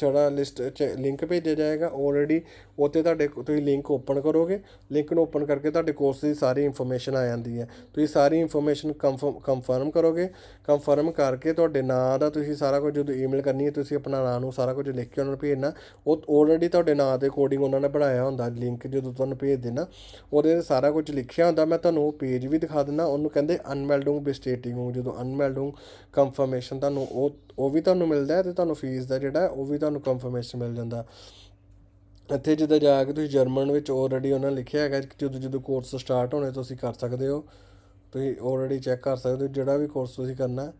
Speaker 1: ਜਿਹੜਾ ਲਿਸਟ ਚ ਲਿੰਕ ਭੇਜਿਆ ਜਾਏਗਾ ਆਲਰੇਡੀ ਉੱਤੇ ਤੁਹਾਡੇ ਤੁਸੀਂ ਲਿੰਕ ਓਪਨ ਕਰੋਗੇ ਲਿੰਕ ਨੂੰ ਓਪਨ ਕਰਕੇ ਤੁਹਾਡੇ ਕੋਰਸ ਦੀ ਸਾਰੀ ਇਨਫੋਰਮੇਸ਼ਨ ਆ ਜਾਂਦੀ ਹੈ ਤੁਸੀਂ ਸਾਰੀ ਇਨਫੋਰਮੇਸ਼ਨ ਕਨਫਰਮ ਕਰੋਗੇ ਕਨਫਰਮ ਕਰਕੇ ਤੁਹਾਡੇ ਨਾਂ ਦਾ ਤੁਸੀਂ ਸਾਰਾ ਕੁਝ ਜਦੋਂ ਈਮੇਲ ਕਰਨੀ ਹੈ ਤੁਸੀਂ ਆਪਣਾ ਨਾਂ ਨੂੰ ਸਾਰਾ ਕੁਝ ਲਿਖ ਕੇ ਉਹਨਾਂ ਨੂੰ ਭੇਜਣਾ ਉਹ ਆਲਰੇਡੀ ਤੁਹਾਡੇ ਨਾਂ ਦੇ ਅਕੋਰਡਿੰਗ ਉਹਨਾਂ ਨੇ ਬਣਾਇਆ ਹੁੰਦਾ ਲਿੰਕ ਜਦੋਂ ਤੁਹਾਨੂੰ ਭੇਜ ਦੇਣਾ ਉਹਦੇ ਤੇ ਸਾਰਾ ਕੁਝ ਲਿਖਿਆ ਹੁੰਦਾ ਮੈਂ ਤੁਹਾਨੂੰ ਉਹ ਪੇਜ ਵੀ ਦਿਖਾ ਦਿੰਦਾ ਉਹਨੂੰ ਕਹਿੰਦੇ ਅਨਮੈਲਡਿੰਗ ਬਿਸਟੇਟਿੰਗ ਜਦੋਂ ਅਨਮੈਲਡਿੰਗ ਕਨਫਰਮੇਸ਼ਨ ਤੁਹਾਨੂੰ ਉਹ ਉਹ ਵੀ ਤੁਹਾਨੂੰ ਮਿਲਦਾ ਹੈ ਤੇ ਤੁਹਾਨੂੰ ਫੀਸ ਦਾ ਜਿਹੜਾ ਉਹ ਵੀ ਤੁਹਾਨੂੰ ਕਨਫਰਮੇਸ਼ਨ ਮਿਲ ਜਾਂਦਾ ਇੱਥੇ ਜਿੱਦਾਂ ਜਾ ਕੇ ਤੁਸੀਂ ਜਰਮਨ ਵਿੱਚ ਆਲਰੇਡੀ ਉਹਨਾਂ ਲਿਖਿਆ ਹੈਗਾ ਕਿ ਜਦੋਂ ਜਦੋਂ ਕੋਰਸ ਸਟਾਰਟ ਹੋਣੇ ਤੁਸੀਂ ਕਰ ਸਕਦੇ ਹੋ ਤੁਸੀਂ ਆਲਰੇਡੀ ਚੈੱਕ ਕਰ ਸਕਦੇ ਹੋ ਜਿਹੜਾ ਵੀ ਕੋਰਸ ਤੁਸੀਂ ਕਰਨਾ ਹੈ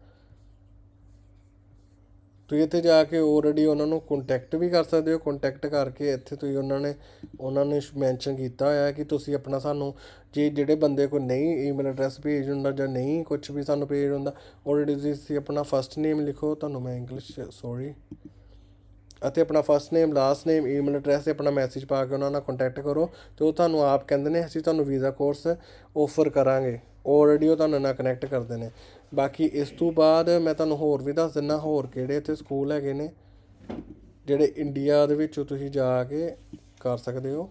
Speaker 1: ਤੁਸੀਂ ਇੱਥੇ ਜਾ ਕੇ ਆਲਰੇਡੀ ਉਹਨਾਂ ਨੂੰ ਕੰਟੈਕਟ ਵੀ ਕਰ ਸਕਦੇ ਹੋ ਕੰਟੈਕਟ ਕਰਕੇ ਇੱਥੇ ਤੁਸੀਂ ਉਹਨਾਂ ਨੇ ਉਹਨਾਂ ਨੇ ਮੈਂਸ਼ਨ ਕੀਤਾ ਹੋਇਆ ਹੈ ਕਿ ਤੁਸੀਂ ਆਪਣਾ ਸਾਨੂੰ ਜੇ ਜਿਹੜੇ ਬੰਦੇ ਕੋ ਨਹੀਂ ਈਮੇਲ ਐਡਰੈਸ ਭੇਜ ਹੁੰਦਾ ਜਾਂ ਨਹੀਂ ਕੁਝ ਵੀ ਸਾਨੂੰ ਭੇਜ ਹੁੰਦਾ ਆਲਰੇਡੀ ਤੁਸੀਂ ਆਪਣਾ ਫਰਸਟ ਨੇਮ ਲਿਖੋ ਤੁਹਾਨੂੰ ਮੈਂ ਇੰਗਲਿਸ਼ ਸੌਰੀ ਅਤੇ ਆਪਣਾ first name last name email address ਤੇ ਆਪਣਾ ਮੈਸੇਜ ਪਾ ਕੇ ਉਹਨਾਂ ਨਾਲ ਕੰਟੈਕਟ ਕਰੋ ਤੇ ਉਹ ਤੁਹਾਨੂੰ ਆਪ ਕਹਿੰਦੇ ਨੇ ਅਸੀਂ ਤੁਹਾਨੂੰ ਵੀਜ਼ਾ ਕੋਰਸ ਆਫਰ ਕਰਾਂਗੇ ਆਲਰੇਡੀ ਉਹ ਤੁਹਾਨੂੰ ਨਾਲ ਕਨੈਕਟ ਕਰਦੇ ਨੇ ਬਾਕੀ ਇਸ ਤੋਂ ਬਾਅਦ ਮੈਂ ਤੁਹਾਨੂੰ ਹੋਰ ਵੀ ਦੱਸ ਦਿੰਨਾ ਹੋਰ ਕਿਹੜੇ ਇੱਥੇ ਸਕੂਲ ਹੈਗੇ ਨੇ ਜਿਹੜੇ ਇੰਡੀਆ ਦੇ ਵਿੱਚ ਤੁਸੀਂ ਜਾ ਕੇ ਕਰ ਸਕਦੇ ਹੋ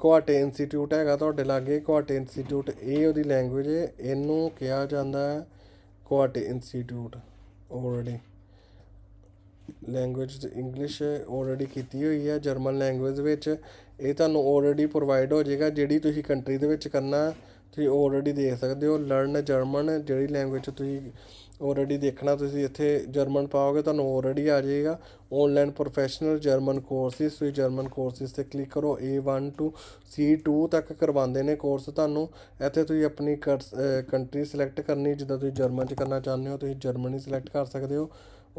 Speaker 1: ਕੁਆਟੇ ਇੰਸਟੀਚਿਊਟ ਹੈਗਾ ਤੁਹਾਡੇ ਲਾਗੇ ਕੁਆਟੇ ਇੰਸਟੀਚਿਊਟ ਇਹ ਉਹਦੀ ਲੈਂਗੁਏਜ ਹੈ ਇਹਨੂੰ ਕਿਹਾ ਜਾਂਦਾ ਹੈ Goethe institute already language English already ਕੀਤੀ ਹੋਈ ਹੈ ਜਰਮਨ ਲੈਂਗੁਏਜ ਵਿੱਚ ਇਹ ਤੁਹਾਨੂੰ ਆਲਰੇਡੀ ਪ੍ਰੋਵਾਈਡ ਹੋ ਜਾਏਗਾ ਜਿਹੜੀ ਤੁਸੀਂ ਕੰਟਰੀ ਦੇ ਵਿੱਚ ਕਰਨਾ ਹੈ ਤੁਸੀਂ ਆਲਰੇਡੀ ਦੇਖ ਸਕਦੇ ਹੋ ਲਰਨ ਜਰਮਨ ਜਿਹੜੀ ਲੈਂਗੁਏਜ ਤੁਸੀਂ ਆਲਰੇਡੀ ਦੇਖਣਾ ਤੁਸੀਂ ਇੱਥੇ ਜਰਮਨ ਪਾਓਗੇ ਤੁਹਾਨੂੰ ਆਲਰੇਡੀ ਆ ਜਾਏਗਾ ਆਨਲਾਈਨ ਪ੍ਰੋਫੈਸ਼ਨਲ ਜਰਮਨ ਕੋਰਸਿਸ ਤੁਸੀਂ ਜਰਮਨ ਕੋਰਸਿਸ ਤੇ ਕਲਿੱਕ ਕਰੋ A1 ਟੂ C2 ਤੱਕ ਕਰਵਾਉਂਦੇ ਨੇ ਕੋਰਸ ਤੁਹਾਨੂੰ ਇੱਥੇ ਤੁਸੀਂ ਆਪਣੀ ਕੰਟਰੀ ਸਿਲੈਕਟ ਕਰਨੀ ਜਿੱਦਾਂ ਤੁਸੀਂ ਜਰਮਨ ਚ ਕਰਨਾ ਚਾਹੁੰਦੇ ਹੋ ਤੁਸੀਂ ਜਰਮਨੀ ਸਿਲੈਕਟ ਕਰ ਸਕਦੇ ਹੋ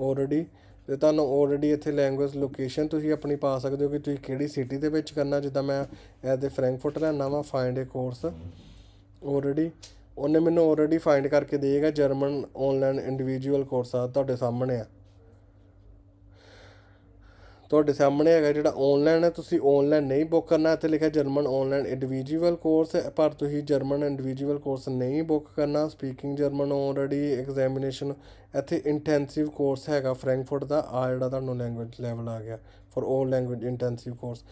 Speaker 1: ਆਲਰੇਡੀ ਤੇ ਤੁਹਾਨੂੰ ਆਲਰੇਡੀ ਇੱਥੇ ਲੈਂਗੁਏਜ ਲੋਕੇਸ਼ਨ ਤੁਸੀਂ ਆਪਣੀ ਪਾ ਸਕਦੇ ਹੋ ਕਿ ਤੁਸੀਂ ਕਿਹੜੀ ਸਿਟੀ ਦੇ ਵਿੱਚ ਕਰਨਾ ਜਿੱਦਾਂ ਮੈਂ ਐਜ਼ ਦੇ ਫ੍ਰੈਂਕਫਰਟ ਰਹਿਣਾ ਵਾ ਫਾਈਂਡ ਅ ਕੋਰਸ ਆਲਰੇਡੀ ਉਹਨੇ ਮੈਨੂੰ ਆਲਰੇਡੀ ਫਾਈਂਡ ਕਰਕੇ ਦੇਗਾ ਜਰਮਨ ਆਨਲਾਈਨ ਇੰਡੀਵਿਜੂਅਲ ਕੋਰਸ ਆ ਤੁਹਾਡੇ ਸਾਹਮਣੇ ਆ ਤੁਹਾਡੇ ਸਾਹਮਣੇ ਹੈਗਾ ਜਿਹੜਾ ਆਨਲਾਈਨ ਹੈ ਤੁਸੀਂ ਆਨਲਾਈਨ ਨਹੀਂ ਬੁੱਕ ਕਰਨਾ ਇੱਥੇ ਲਿਖਿਆ ਜਰਮਨ ਆਨਲਾਈਨ ਇੰਡੀਵਿਜੂਅਲ ਕੋਰਸ ਹੈ ਪਰ ਤੁਸੀਂ ਜਰਮਨ ਇੰਡੀਵਿਜੂਅਲ ਕੋਰਸ ਨਹੀਂ ਬੁੱਕ ਕਰਨਾ ਸਪੀਕਿੰਗ ਜਰਮਨ ਆਲਰੇਡੀ ਐਗਜ਼ਾਮੀਨੇਸ਼ਨ ਇੱਥੇ ਇੰਟੈਂਸਿਵ ਕੋਰਸ ਹੈਗਾ ਫ੍ਰੈਂਕਫਰਟ ਦਾ ਆ ਜਿਹੜਾ ਤੁਹਾਨੂੰ ਲੈਂਗੁਏਜ ਲੈਵਲ ਆ ਗਿਆ ਫॉर 올 ਲੈਂਗੁਏਜ ਇੰਟੈਂਸਿਵ ਕੋਰਸ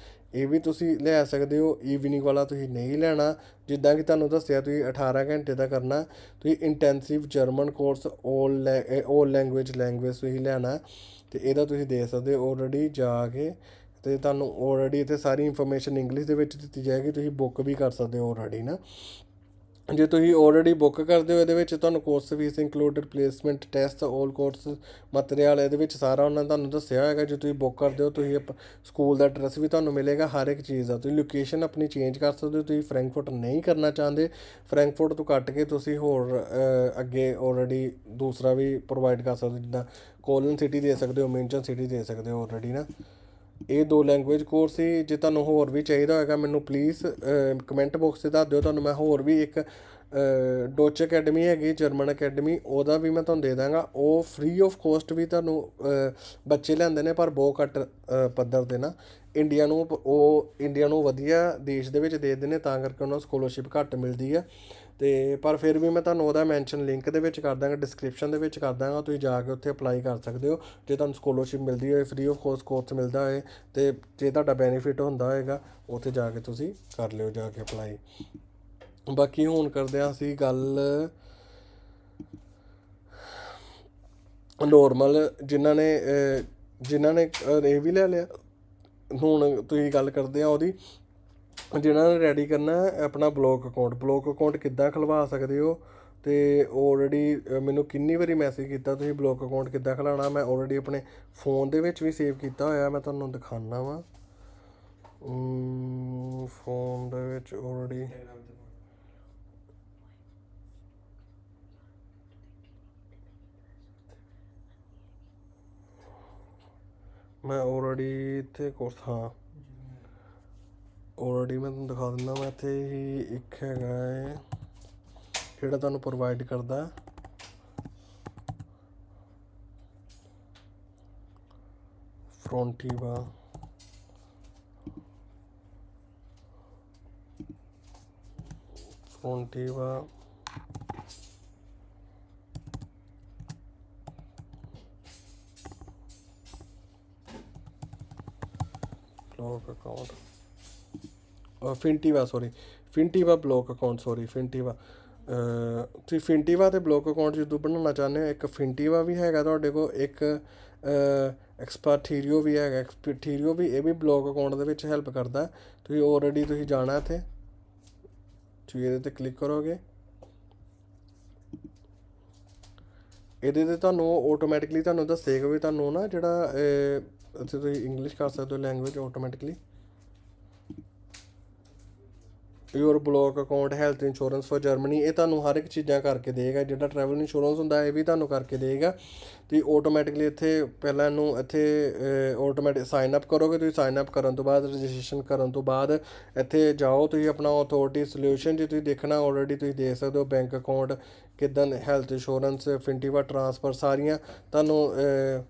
Speaker 1: ਇਹ ਵੀ ਤੁਸੀਂ ਲੈ ਸਕਦੇ ਹੋ ਈਵਨਿੰਗ ਵਾਲਾ ਤੁਸੀਂ ਨਹੀਂ ਲੈਣਾ ਜਿੱਦਾਂ ਕਿ ਤੁਹਾਨੂੰ ਦੱਸਿਆ ਤੁਸੀਂ 18 ਘੰਟੇ ਦਾ ਕਰਨਾ ਤੁਸੀਂ intensive German course all all language language ਤੁਸੀਂ ਲੈਣਾ ਤੇ ਇਹਦਾ ਤੁਸੀਂ ਦੇ ਸਕਦੇ ਹੋ ਆਲਰੇਡੀ ਜਾ ਕੇ ਤੇ ਤੁਹਾਨੂੰ ਆਲਰੇਡੀ ਇੱਥੇ ਸਾਰੀ ਇਨਫੋਰਮੇਸ਼ਨ ਇੰਗਲਿਸ਼ ਦੇ ਵਿੱਚ ਦਿੱਤੀ ਜਾਏਗੀ ਤੁਸੀਂ ਬੁੱਕ ਵੀ ਕਰ ਸਕਦੇ ਹੋ ਆਲਰੇਡੀ ਨਾ ਜੇ ਤੁਸੀਂ ਆਲਰੇਡੀ ਬੁੱਕ ਕਰਦੇ ਹੋ ਇਹਦੇ ਵਿੱਚ ਤੁਹਾਨੂੰ course fees included placement test all course material ਇਹਦੇ ਵਿੱਚ ਸਾਰਾ ਉਹਨਾਂ ਨੇ ਤੁਹਾਨੂੰ ਦੱਸਿਆ ਹੋਏਗਾ ਜੇ ਤੁਸੀਂ ਬੁੱਕ ਕਰਦੇ ਹੋ ਤੁਸੀਂ ਸਕੂਲ ਦਾ ਐਡਰੈਸ ਵੀ ਤੁਹਾਨੂੰ ਮਿਲੇਗਾ ਹਰ ਇੱਕ ਚੀਜ਼ ਦਾ ਤੁਸੀਂ ਲੋਕੇਸ਼ਨ ਆਪਣੀ ਚੇਂਜ ਕਰ ਸਕਦੇ ਹੋ ਤੁਸੀਂ ਫ੍ਰੈਂਕਫਰਟ ਨਹੀਂ ਕਰਨਾ ਚਾਹੁੰਦੇ ਫ੍ਰੈਂਕਫਰਟ ਤੋਂ ਕੱਟ ਕੇ ਤੁਸੀਂ ਹੋਰ ਅੱਗੇ ਆਲਰੇਡੀ ਦੂਸਰਾ ਵੀ ਪ੍ਰੋਵਾਈਡ ਕਰ ਸਕਦੇ ਜਿੱਦਾਂ ਕੋਲਨ ਸਿਟੀ ਦੇ ਸਕਦੇ ਹੋ ਮੇਨਚਨ ਸਿਟੀ ਦੇ ਸਕਦੇ ਹੋ ਆਲਰੇਡੀ ਨਾ ਇਹ ਦੋ ਲੈਂਗੁਏਜ ਕੋਰਸ ਹੀ ਜੇ ਤੁਹਾਨੂੰ ਹੋਰ ਵੀ ਚਾਹੀਦਾ ਹੋਏਗਾ ਮੈਨੂੰ ਪਲੀਜ਼ ਕਮੈਂਟ ਬਾਕਸ 'ਤੇ ਦੱਸ ਦਿਓ ਤੁਹਾਨੂੰ ਮੈਂ ਹੋਰ ਵੀ ਇੱਕ ਡੋਚ ਅਕੈਡਮੀ ਹੈਗੀ ਜਰਮਨ ਅਕੈਡਮੀ ਉਹਦਾ ਵੀ ਮੈਂ ਤੁਹਾਨੂੰ ਦੇ ਦਾਂਗਾ ਉਹ ਫ੍ਰੀ ਆਫ ਕੋਸਟ ਵੀ ਤੁਹਾਨੂੰ ਬੱਚੇ ਲੈਂਦੇ ਨੇ ਪਰ ਬਹੁਤ ਘੱਟ ਪੱਧਰ ਦੇ ਨਾ ਇੰਡੀਆ ਨੂੰ ਉਹ ਇੰਡੀਆ ਨੂੰ ਵਧੀਆ ਦੇਸ਼ ਦੇ ਵਿੱਚ ਦੇ ਦਿੰਦੇ ਨੇ ਤਾਂ ਕਰਕੇ ਉਹਨਾਂ ਨੂੰ ਸਕਾਲਰਸ਼ਿਪ ਘੱਟ ਮਿਲਦੀ ਆ ਤੇ ਪਰ ਫਿਰ ਵੀ ਮੈਂ ਤੁਹਾਨੂੰ ਉਹਦਾ ਮੈਂਸ਼ਨ ਲਿੰਕ ਦੇ ਵਿੱਚ ਕਰ ਦਾਂਗਾ ਡਿਸਕ੍ਰਿਪਸ਼ਨ ਦੇ ਵਿੱਚ ਕਰ ਦਾਂਗਾ ਤੁਸੀਂ ਜਾ ਕੇ ਉੱਥੇ ਅਪਲਾਈ ਕਰ ਸਕਦੇ ਹੋ ਜੇ ਤੁਹਾਨੂੰ ਸਕਾਲਰਸ਼ਿਪ ਮਿਲਦੀ ਹੋਏ ਫ੍ਰੀ ਆਫ ਕੋਸਟ ਕੋਰਸ ਮਿਲਦਾ ਹੋਏ ਤੇ ਜੇ ਤੁਹਾਡਾ ਬੈਨੀਫਿਟ ਹੁੰਦਾ ਹੋਏਗਾ ਉੱਥੇ ਜਾ ਕੇ ਤੁਸੀਂ ਕਰ ਲਿਓ ਜਾ ਕੇ ਅਪਲਾਈ ਬਾਕੀ ਹੁਣ ਕਰਦੇ ਆਂ ਅਸੀਂ ਗੱਲ ਨੋਰਮਲ ਜਿਨ੍ਹਾਂ ਨੇ ਜਿਨ੍ਹਾਂ ਨੇ ਇਹ ਵੀ ਲੈ ਲਿਆ ਹੁਣ ਤੁਸੀਂ ਗੱਲ ਕਰਦੇ ਆ ਉਹਦੀ ਜਿਹਨਾਂ ਨੇ ਰੈਡੀ ਕਰਨਾ ਆਪਣਾ ਬਲੌਕ ਅਕਾਊਂਟ ਬਲੌਕ ਅਕਾਊਂਟ ਕਿੱਦਾਂ ਖੁਲਵਾ ਸਕਦੇ ਹੋ ਤੇ ਆਲਰੇਡੀ ਮੈਨੂੰ ਕਿੰਨੀ ਵਾਰੀ ਮੈਸੇਜ ਕੀਤਾ ਤੁਸੀਂ ਬਲੌਕ ਅਕਾਊਂਟ ਕਿੱਦਾਂ ਖੁਲਾਣਾ ਮੈਂ ਆਲਰੇਡੀ ਆਪਣੇ ਫੋਨ ਦੇ ਵਿੱਚ ਵੀ ਸੇਵ ਕੀਤਾ ਹੋਇਆ ਮੈਂ ਤੁਹਾਨੂੰ ਦਿਖਾਉਣਾ ਵਾ ਫੋਨ ਦੇ ਵਿੱਚ ਆਲਰੇਡੀ ਮੈਂ ਆਲਰੇਡੀ ਇੱਥੇ ਕੋਰਸ ਹਾਂ ਆਲਰੇਡੀ ਮੈਂ ਤੁਹਾਨੂੰ ਦਿਖਾ ਦਿੰਦਾ ਮੈਂ ਇੱਥੇ ਹੀ ਇੱਕ ਹੈਗਾ ਹੈ ਜਿਹੜਾ ਤੁਹਾਨੂੰ ਪ੍ਰੋਵਾਈਡ ਕਰਦਾ ਫਰੌਂਟੀਵਾ ਫਰੌਂਟੀਵਾ ਲੋਕ account Fintiba sorry Fintiba block account sorry Fintiba ਤੁਸੀਂ ਫਿੰਟੀਵਾ ਤੇ ਬਲੌਕ ਅਕਾਊਂਟ ਜਦੋਂ ਬਣਾਉਣਾ ਚਾਹੁੰਦੇ ਹੋ ਇੱਕ ਫਿੰਟੀਵਾ ਵੀ ਹੈਗਾ ਤੁਹਾਡੇ ਕੋਲ ਇੱਕ ਐਕਸਪਰਟੀਰੀਓ ਵੀ ਹੈਗਾ ਐਕਸਪਰਟੀਰੀਓ ਵੀ ਇਹ ਵੀ ਬਲੌਕ ਅਕਾਊਂਟ ਦੇ ਵਿੱਚ ਹੈਲਪ ਕਰਦਾ ਤੁਸੀਂ ਆਲਰੇਡੀ ਤੁਸੀਂ ਜਾਣਾ ਇੱਥੇ ਤੁਸੀਂ ਇਹਦੇ ਤੇ ਕਲਿੱਕ ਕਰੋਗੇ ਇਹਦੇ ਤੇ ਤੁਹਾਨੂੰ ਆਟੋਮੈਟਿਕਲੀ ਤੁਹਾਨੂੰ ਦੱਸੇਗਾ ਵੀ ਤੁਹਾਨੂੰ ਨਾ ਜਿਹੜਾ ਤੁਸੀਂ ਇੰਗਲਿਸ਼ ਕਰ ਸਕਦੇ ਹੋ language automatically your block account health insurance for Germany ਇਹ ਤੁਹਾਨੂੰ ਹਰ ਇੱਕ ਚੀਜ਼ਾਂ ਕਰਕੇ ਦੇਗਾ ਜਿਹੜਾ ਟਰੈਵਲ ਇੰਸ਼ੋਰੈਂਸ ਹੁੰਦਾ ਹੈ ਇਹ ਵੀ ਤੁਹਾਨੂੰ ਕਰਕੇ ਦੇਗਾ ਤੇ ਆਟੋਮੈਟਿਕਲੀ ਇੱਥੇ ਪਹਿਲਾਂ ਨੂੰ ਇੱਥੇ ਆਟੋਮੈਟਿਕ ਸਾਈਨ ਅਪ ਕਰੋਗੇ ਤੁਸੀਂ ਸਾਈਨ ਅਪ ਕਰਨ ਤੋਂ ਬਾਅਦ ਰਜਿਸਟ੍ਰੇਸ਼ਨ ਕਰਨ ਤੋਂ ਬਾਅਦ ਇੱਥੇ ਜਾਓ ਤੁਸੀਂ ਆਪਣਾ ਅਥਾਰਟੀ ਸੋਲੂਸ਼ਨ ਜੇ ਤੁਸੀਂ ਦੇਖਣਾ ਆਲਰੇਡੀ ਤੁਸੀਂ ਦੇਖ ਸਕਦੇ ਹੋ ਬੈਂਕ ਅਕਾਊਂਟ ਕਿਦਾਂ ਹੈਲਥ ਇੰਸ਼ੋਰੈਂਸ ਫਿੰਟੀਵਾ ਟ੍ਰਾਂਸਫਰ ਸਾਰੀਆਂ ਤੁਹਾਨੂੰ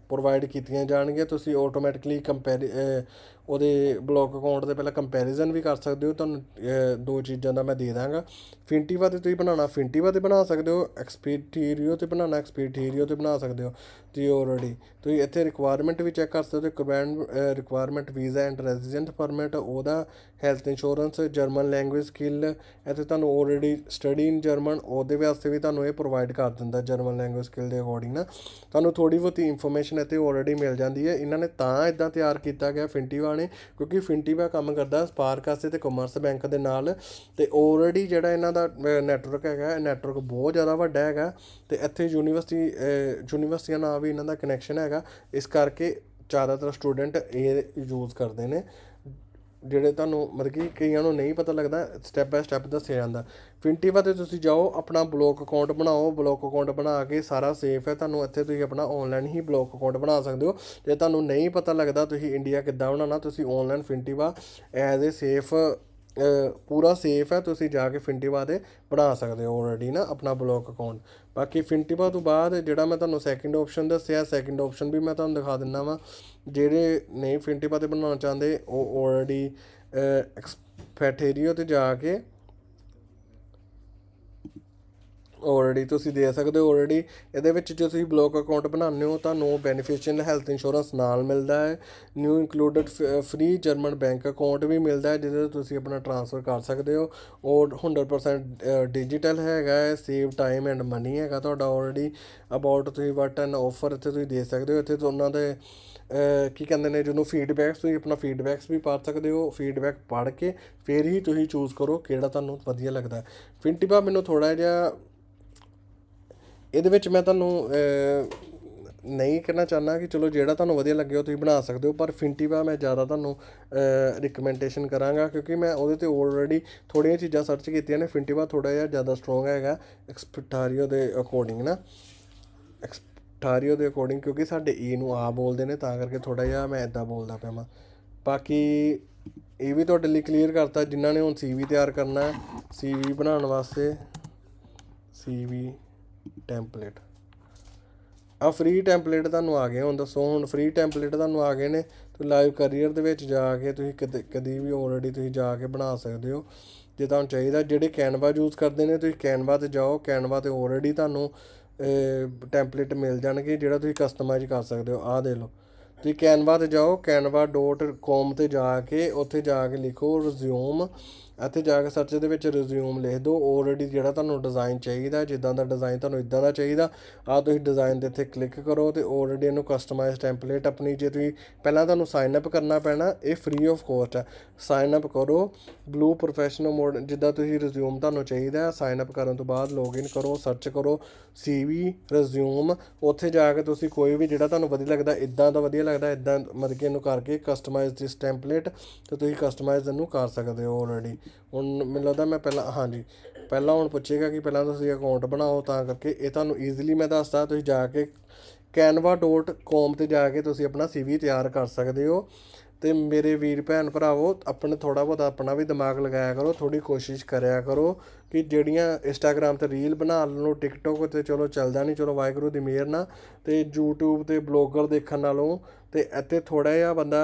Speaker 1: ਪ੍ਰੋਵਾਈਡ ਕੀਤੀਆਂ ਜਾਣਗੀਆਂ ਤੁਸੀਂ ਆਟੋਮੈਟਿਕਲੀ ਕੰਪੇਅਰ ਉਹਦੇ ਬਲੌਕ ਅਕਾਊਂਟ ਦੇ ਪਹਿਲਾਂ ਕੰਪੈਰੀਜ਼ਨ ਵੀ ਕਰ ਸਕਦੇ ਹੋ ਤੁਹਾਨੂੰ ਦੋ ਚੀਜ਼ਾਂ ਦਾ ਮੈਂ ਦੇ ਦਾਂਗਾ ਫਿੰਟੀਵਾ ਤੇ ਤੁਸੀਂ ਬਣਾਉਣਾ ਫਿੰਟੀਵਾ ਤੇ ਬਣਾ ਸਕਦੇ ਹੋ ਐਕਸਪੀਟੀਰੀਓ ਤੇ ਬਣਾਉਣਾ ਐਕਸਪੀਟੀਰੀਓ ਤੇ ਬਣਾ ਸਕਦੇ ਹੋ ਜੀ ਆਲਰੇਡੀ ਤੁਸੀਂ ਇੱਥੇ ਰਿਕੁਆਇਰਮੈਂਟ ਵੀ ਚੈੱਕ ਕਰ ਸਕਦੇ ਹੋ requirement visa and resident permit ਉਹਦਾ health insurance German language skill ਇੱਥੇ ਤੁਹਾਨੂੰ ਆਲਰੇਡੀ ਸਟੱਡੀ ਇਨ ਜਰਮਨ ਉਹਦੇ ਵਾਸਤੇ ਵੀ ਤੁਹਾਨੂੰ ਇਹ ਪ੍ਰੋਵਾਈਡ ਕਰ ਦਿੰਦਾ ਜਰਮਨ ਲੈਂਗੁਏਜ ਸਕਿੱਲ ਦੇ ਅਕੋਰਡਿੰਗ ਨਾ ਤੁਹਾਨੂੰ ਥੋੜੀ ਬਹੁਤੀ ਇਨਫੋਰਮੇਸ਼ਨ ਇੱਥੇ ਆਲਰੇਡੀ ਮਿਲ ਜਾਂਦੀ ਹੈ ਇਹਨਾਂ ਨੇ ਤਾਂ ਇਦਾਂ ਤਿਆਰ ਕੀਤਾ ਗਿਆ ਫਿੰਟੀਵਾ ਨੇ ਕਿਉਂਕਿ ਫਿੰਟੀਵਾ ਕੰਮ ਕਰਦਾ ਸਪਾਰਕ ਵਾਸਤੇ ਤੇ ਕਮਰਸ ਬੈਂਕ ਦੇ ਨਾਲ ਤੇ ਆਲਰੇਡੀ ਜਿਹੜਾ ਇਹਨਾਂ ਦਾ ਨੈਟਵਰਕ ਹੈਗਾ ਇਹ ਨੈਟਵਰਕ ਬਹੁਤ ਜ਼ਿਆਦਾ ਵੱਡਾ ਹੈਗਾ ਤੇ ਇੱਥੇ ਯੂਨੀਵਰਸਿਟੀ ਯੂਨੀਵਰਸਿਟੀਆਂ ਨਾਲ ਵੀ ਇਹਨਾਂ ਦਾ ਕਨੈਕਸ਼ਨ ਹੈਗਾ ਇਸ ਕਰਕੇ ਜ਼ਿਆਦਾਤਰ ਸਟੂਡੈਂਟ ਇਹ ਯੂਜ਼ ਕਰਦੇ ਨੇ ਜਿਹੜੇ ਤੁਹਾਨੂੰ ਮਤਲਬ ਕਿ ਕਈਆਂ ਨੂੰ ਨਹੀਂ ਪਤਾ ਲੱਗਦਾ ਸਟੈਪ ਬਾਈ ਸਟੈਪ ਦੱਸਿਆ ਜਾਂਦਾ ਫਿੰਟੀਵਾ ਤੇ ਤੁਸੀਂ ਜਾਓ ਆਪਣਾ ਬਲੌਕ ਅਕਾਊਂਟ ਬਣਾਓ ਬਲੌਕ ਅਕਾਊਂਟ ਬਣਾ ਕੇ ਸਾਰਾ ਸੇਫ ਹੈ ਤੁਹਾਨੂੰ ਇੱਥੇ ਤੁਸੀਂ ਆਪਣਾ ਆਨਲਾਈਨ ਹੀ ਬਲੌਕ ਅਕਾਊਂਟ ਬਣਾ ਸਕਦੇ ਹੋ ਜੇ ਤੁਹਾਨੂੰ ਨਹੀਂ ਪਤਾ ਲੱਗਦਾ ਤੁਸੀਂ ਇੰਡੀਆ ਕਿੱਦਾਂ ਬਣਾਉਣਾ ਤੁਸੀਂ online Fintiba as a safe ਪੂਰਾ ਸੇਫ ਹੈ ਤੁਸੀਂ ਜਾ ਕੇ ਫਿੰਟੀਵਾ ਦੇ ਬਣਾ ਸਕਦੇ ਹੋ ਆਲਰੇਡੀ ਨਾ ਆਪਣਾ ਬਲੌਕ ਅਕਾਊਂਟ ਬਾਕੀ ਫਿੰਟੀਵਾ ਤੋਂ ਬਾਅਦ ਜਿਹੜਾ ਮੈਂ ਤੁਹਾਨੂੰ ਸੈਕਿੰਡ ਆਪਸ਼ਨ ਦੱਸਿਆ ਸੈਕਿੰਡ ਆਪਸ਼ਨ ਵੀ ਮੈਂ ਤੁਹਾਨੂੰ ਦਿਖਾ ਦਿੰਦਾ ਵਾਂ ਜਿਹੜੇ ਨਹੀਂ ਫਿੰਟੀਵਾ ਤੇ ਬਣਾਉਣਾ ਚਾਹੁੰਦੇ ਉਹ ਆਲਰੇਡੀ ਐਕਸਪੈਟੇਰੀਓ ਤੇ ਜਾ ਕੇ ਆਲਰੇਡੀ ਤੁਸੀਂ ਦੇ ਸਕਦੇ ਹੋ ਆਲਰੇਡੀ ਇਹਦੇ ਵਿੱਚ ਜੇ ਤੁਸੀਂ ਬਲੌਕ ਅਕਾਊਂਟ ਬਣਾਉਂਦੇ ਹੋ ਤਾਂ ਨੋ ਬੈਨੀਫੀਸ਼ੀਅਲ ਹੈਲਥ ਇੰਸ਼ੋਰੈਂਸ ਨਾਲ ਮਿਲਦਾ ਹੈ new included free German bank account ਵੀ ਮਿਲਦਾ ਹੈ ਜਿਹਦੇ ਤੁਸੀਂ ਆਪਣਾ ਟ੍ਰਾਂਸਫਰ ਕਰ ਸਕਦੇ ਹੋ ਔਰ 100% ਡਿਜੀਟਲ ਹੈਗਾ ਹੈ ਸੇਵ ਟਾਈਮ ਐਂਡ ਮਨੀ ਹੈਗਾ ਤੁਹਾਡਾ ਆਲਰੇਡੀ ਅਬਾਊਟ ਤੁਸੀਂ ਵਟ ਐਨ ਆਫਰ ਇੱਥੇ ਤੁਸੀਂ ਦੇ ਸਕਦੇ ਹੋ ਇੱਥੇ ਉਹਨਾਂ ਦੇ ਕੀ ਕਹਿੰਦੇ ਨੇ ਜਿਹਨੂੰ ਫੀਡਬੈਕਸ ਤੁਸੀਂ ਆਪਣਾ ਫੀਡਬੈਕਸ ਵੀ ਪਾ ਸਕਦੇ ਹੋ ਫੀਡਬੈਕ ਪੜ੍ਹ ਕੇ ਫਿਰ ਹੀ ਤੁਸੀਂ ਚੂਜ਼ ਕਰੋ ਕਿਹੜਾ ਤੁਹਾਨੂੰ ਵਧੀਆ ਲੱਗਦਾ ਫਿੰਟੀਪਾ ਮੈਨੂੰ ਥੋੜਾ ਜਿਹਾ ਇਹਦੇ ਵਿੱਚ ਮੈਂ ਤੁਹਾਨੂੰ ਨਹੀਂ ਕਹਿਣਾ ਚਾਹਨਾ ਕਿ ਚਲੋ ਜਿਹੜਾ ਤੁਹਾਨੂੰ ਵਧੀਆ ਲੱਗੇ ਉਹ ਤੁਸੀਂ ਬਣਾ ਸਕਦੇ ਹੋ ਪਰ ਫਿੰਟੀਵਾ ਮੈਂ ਜ਼ਿਆਦਾ ਤੁਹਾਨੂੰ ਰਿਕਮੈਂਡੇਸ਼ਨ ਕਰਾਂਗਾ ਕਿਉਂਕਿ ਮੈਂ ਉਹਦੇ ਤੇ ਆਲਰੇਡੀ ਥੋੜੀਆਂ ਚੀਜ਼ਾਂ ਸਰਚ ਕੀਤੀਆਂ ਨੇ ਫਿੰਟੀਵਾ ਥੋੜਾ ਜਿਹਾ ਜ਼ਿਆਦਾ ਸਟਰੋਂਗ ਹੈਗਾ ਐਕਸਪਟਾਰੀਓ ਦੇ ਅਕੋਰਡਿੰਗ ਨਾ ਐਕਸਪਟਾਰੀਓ ਦੇ ਅਕੋਰਡਿੰਗ ਕਿਉਂਕਿ ਸਾਡੇ ਈ ਨੂੰ ਆ ਬੋਲਦੇ ਨੇ ਤਾਂ ਕਰਕੇ ਥੋੜਾ ਜਿਹਾ ਮੈਂ ਇਦਾਂ ਬੋਲਦਾ ਪਿਆ ਮੈਂ ਬਾਕੀ ਇਹ ਵੀ ਤੁਹਾਡੇ ਲਈ ਕਲੀਅਰ ਕਰਤਾ ਜਿਨ੍ਹਾਂ ਨੇ ਹੁਣ ਸੀਵੀ ਤਿਆਰ ਕਰਨਾ ਹੈ ਸੀਵੀ ਬਣਾਉਣ ਵਾਸਤੇ ਸੀਵੀ ਟੈਂਪਲੇਟ ਆ ਫ੍ਰੀ ਟੈਂਪਲੇਟ ਤੁਹਾਨੂੰ ਆ ਗਏ ਹੁਣ ਦੱਸੋ ਹੁਣ ਫ੍ਰੀ ਟੈਂਪਲੇਟ ਤੁਹਾਨੂੰ ਆ ਗਏ ਨੇ ਤੇ ਲਾਈਵ ਕੈਰੀਅਰ ਦੇ ਵਿੱਚ ਜਾ ਕੇ ਤੁਸੀਂ ਕਦੇ ਕਦੀ ਵੀ ਆਲਰੇਡੀ ਤੁਸੀਂ ਜਾ ਕੇ ਬਣਾ ਸਕਦੇ ਹੋ ਜੇ ਤੁਹਾਨੂੰ ਚਾਹੀਦਾ ਜਿਹੜੇ ਕੈਨਵਾ ਯੂਜ਼ ਕਰਦੇ ਨੇ ਤੁਸੀਂ ਕੈਨਵਾ ਤੇ ਜਾਓ ਕੈਨਵਾ ਤੇ ਆਲਰੇਡੀ ਤੁਹਾਨੂੰ ਟੈਂਪਲੇਟ ਮਿਲ ਜਾਣਗੇ ਜਿਹੜਾ ਤੁਸੀਂ ਕਸਟਮਾਈਜ਼ ਕਰ ਸਕਦੇ ਹੋ ਆਹ ਦੇ ਲਓ ਤੁਸੀਂ ਕੈਨਵਾ ਤੇ ਜਾਓ canva.com ਤੇ ਜਾ ਕੇ ਉੱਥੇ ਜਾ ਕੇ ਲਿਖੋ ਰਿਜ਼ਿਊਮ ਇੱਥੇ ਜਾ ਕੇ ਸਰਚ ਦੇ ਵਿੱਚ ਰਿਜ਼ਿਊਮ ਲਿਖ ਦਿਓ ਆਲਰੇਡੀ ਜਿਹੜਾ ਤੁਹਾਨੂੰ ਡਿਜ਼ਾਈਨ ਚਾਹੀਦਾ ਜਿੱਦਾਂ ਦਾ ਡਿਜ਼ਾਈਨ ਤੁਹਾਨੂੰ ਇਦਾਂ ਦਾ ਚਾਹੀਦਾ ਆ ਤੁਸੀਂ ਡਿਜ਼ਾਈਨ ਦੇ ਇੱਥੇ ਕਲਿੱਕ ਕਰੋ ਤੇ ਆਲਰੇਡੀ ਇਹਨੂੰ ਕਸਟਮਾਈਜ਼ ਟੈਂਪਲੇਟ ਆਪਣੀ ਜੇ ਤੁਸੀਂ ਪਹਿਲਾਂ ਤੁਹਾਨੂੰ ਸਾਈਨ ਅਪ ਕਰਨਾ ਪੈਣਾ ਇਹ ਫ੍ਰੀ ਆਫ ਕੋਸਟ ਹੈ ਸਾਈਨ ਅਪ ਕਰੋ ਬਲੂ ਪ੍ਰੋਫੈਸ਼ਨਲ ਮੋਡ ਜਿੱਦਾਂ ਤੁਸੀਂ ਰਿਜ਼ਿਊਮ ਤੁਹਾਨੂੰ ਚਾਹੀਦਾ ਸਾਈਨ ਅਪ ਕਰਨ ਤੋਂ ਬਾਅਦ ਲੌਗਇਨ ਕਰੋ ਸਰਚ ਕਰੋ ਸੀਵੀ ਰਿਜ਼ਿਊਮ ਉੱਥੇ ਜਾ ਕੇ ਤੁਸੀਂ ਕੋਈ ਵੀ ਜਿਹੜਾ ਤੁਹਾਨੂੰ ਵਧੀਆ ਲੱਗਦਾ ਇਦਾਂ ਦਾ ਵਧੀਆ ਲੱਗਦਾ ਇਦਾਂ ਮਤਲਬ ਕਿ ਇਹਨੂੰ ਕਰਕੇ ਕਸਟਮਾਈਜ਼ ਦਿਸ ਟੈਂਪਲੇਟ ਤੇ ਤੁਸੀਂ ਕਸਟਮਾਈਜ਼ ਇਹਨੂੰ ਕਰ ਸਕਦੇ ਹੋ ਆਲਰੇਡੀ ਹੁਣ ਮੈਨੂੰ ਲੱਗਦਾ ਮੈਂ ਪਹਿਲਾਂ ਹਾਂਜੀ ਪਹਿਲਾਂ ਹੁਣ ਪੁੱਛੇਗਾ ਕਿ ਪਹਿਲਾਂ ਤੁਸੀਂ ਅਕਾਊਂਟ ਬਣਾਓ ਤਾਂ ਕਰਕੇ ਇਹ ਤੁਹਾਨੂੰ ਈਜ਼ੀਲੀ ਮੈਂ ਦੱਸਦਾ ਤੁਸੀਂ ਜਾ ਕੇ canva.com ਤੇ ਜਾ ਕੇ ਤੁਸੀਂ ਆਪਣਾ CV ਤਿਆਰ ਕਰ ਸਕਦੇ ਹੋ ਤੇ ਮੇਰੇ ਵੀਰ ਭੈਣ ਭਰਾਵੋ ਆਪਣੇ ਥੋੜਾ ਬਹੁਤ ਆਪਣਾ ਵੀ ਦਿਮਾਗ ਲਗਾਇਆ ਕਰੋ ਥੋੜੀ ਕੋਸ਼ਿਸ਼ ਕਰਿਆ ਕਰੋ ਕਿ ਜਿਹੜੀਆਂ ਇੰਸਟਾਗ੍ਰam ਤੇ ਰੀਲ ਬਣਾ ਲਓ ਟਿਕਟੋਕ ਤੇ ਚਲੋ ਚੱਲਦਾ ਨਹੀਂ ਚਲੋ ਵਾਇਗਰੂ ਦੀ ਮੇਰ ਨਾ ਤੇ YouTube ਤੇ ਬਲੌਗਰ ਦੇਖਣ ਨਾਲੋਂ ਤੇ ਇੱਥੇ ਥੋੜਾ ਜਿਹਾ ਬੰਦਾ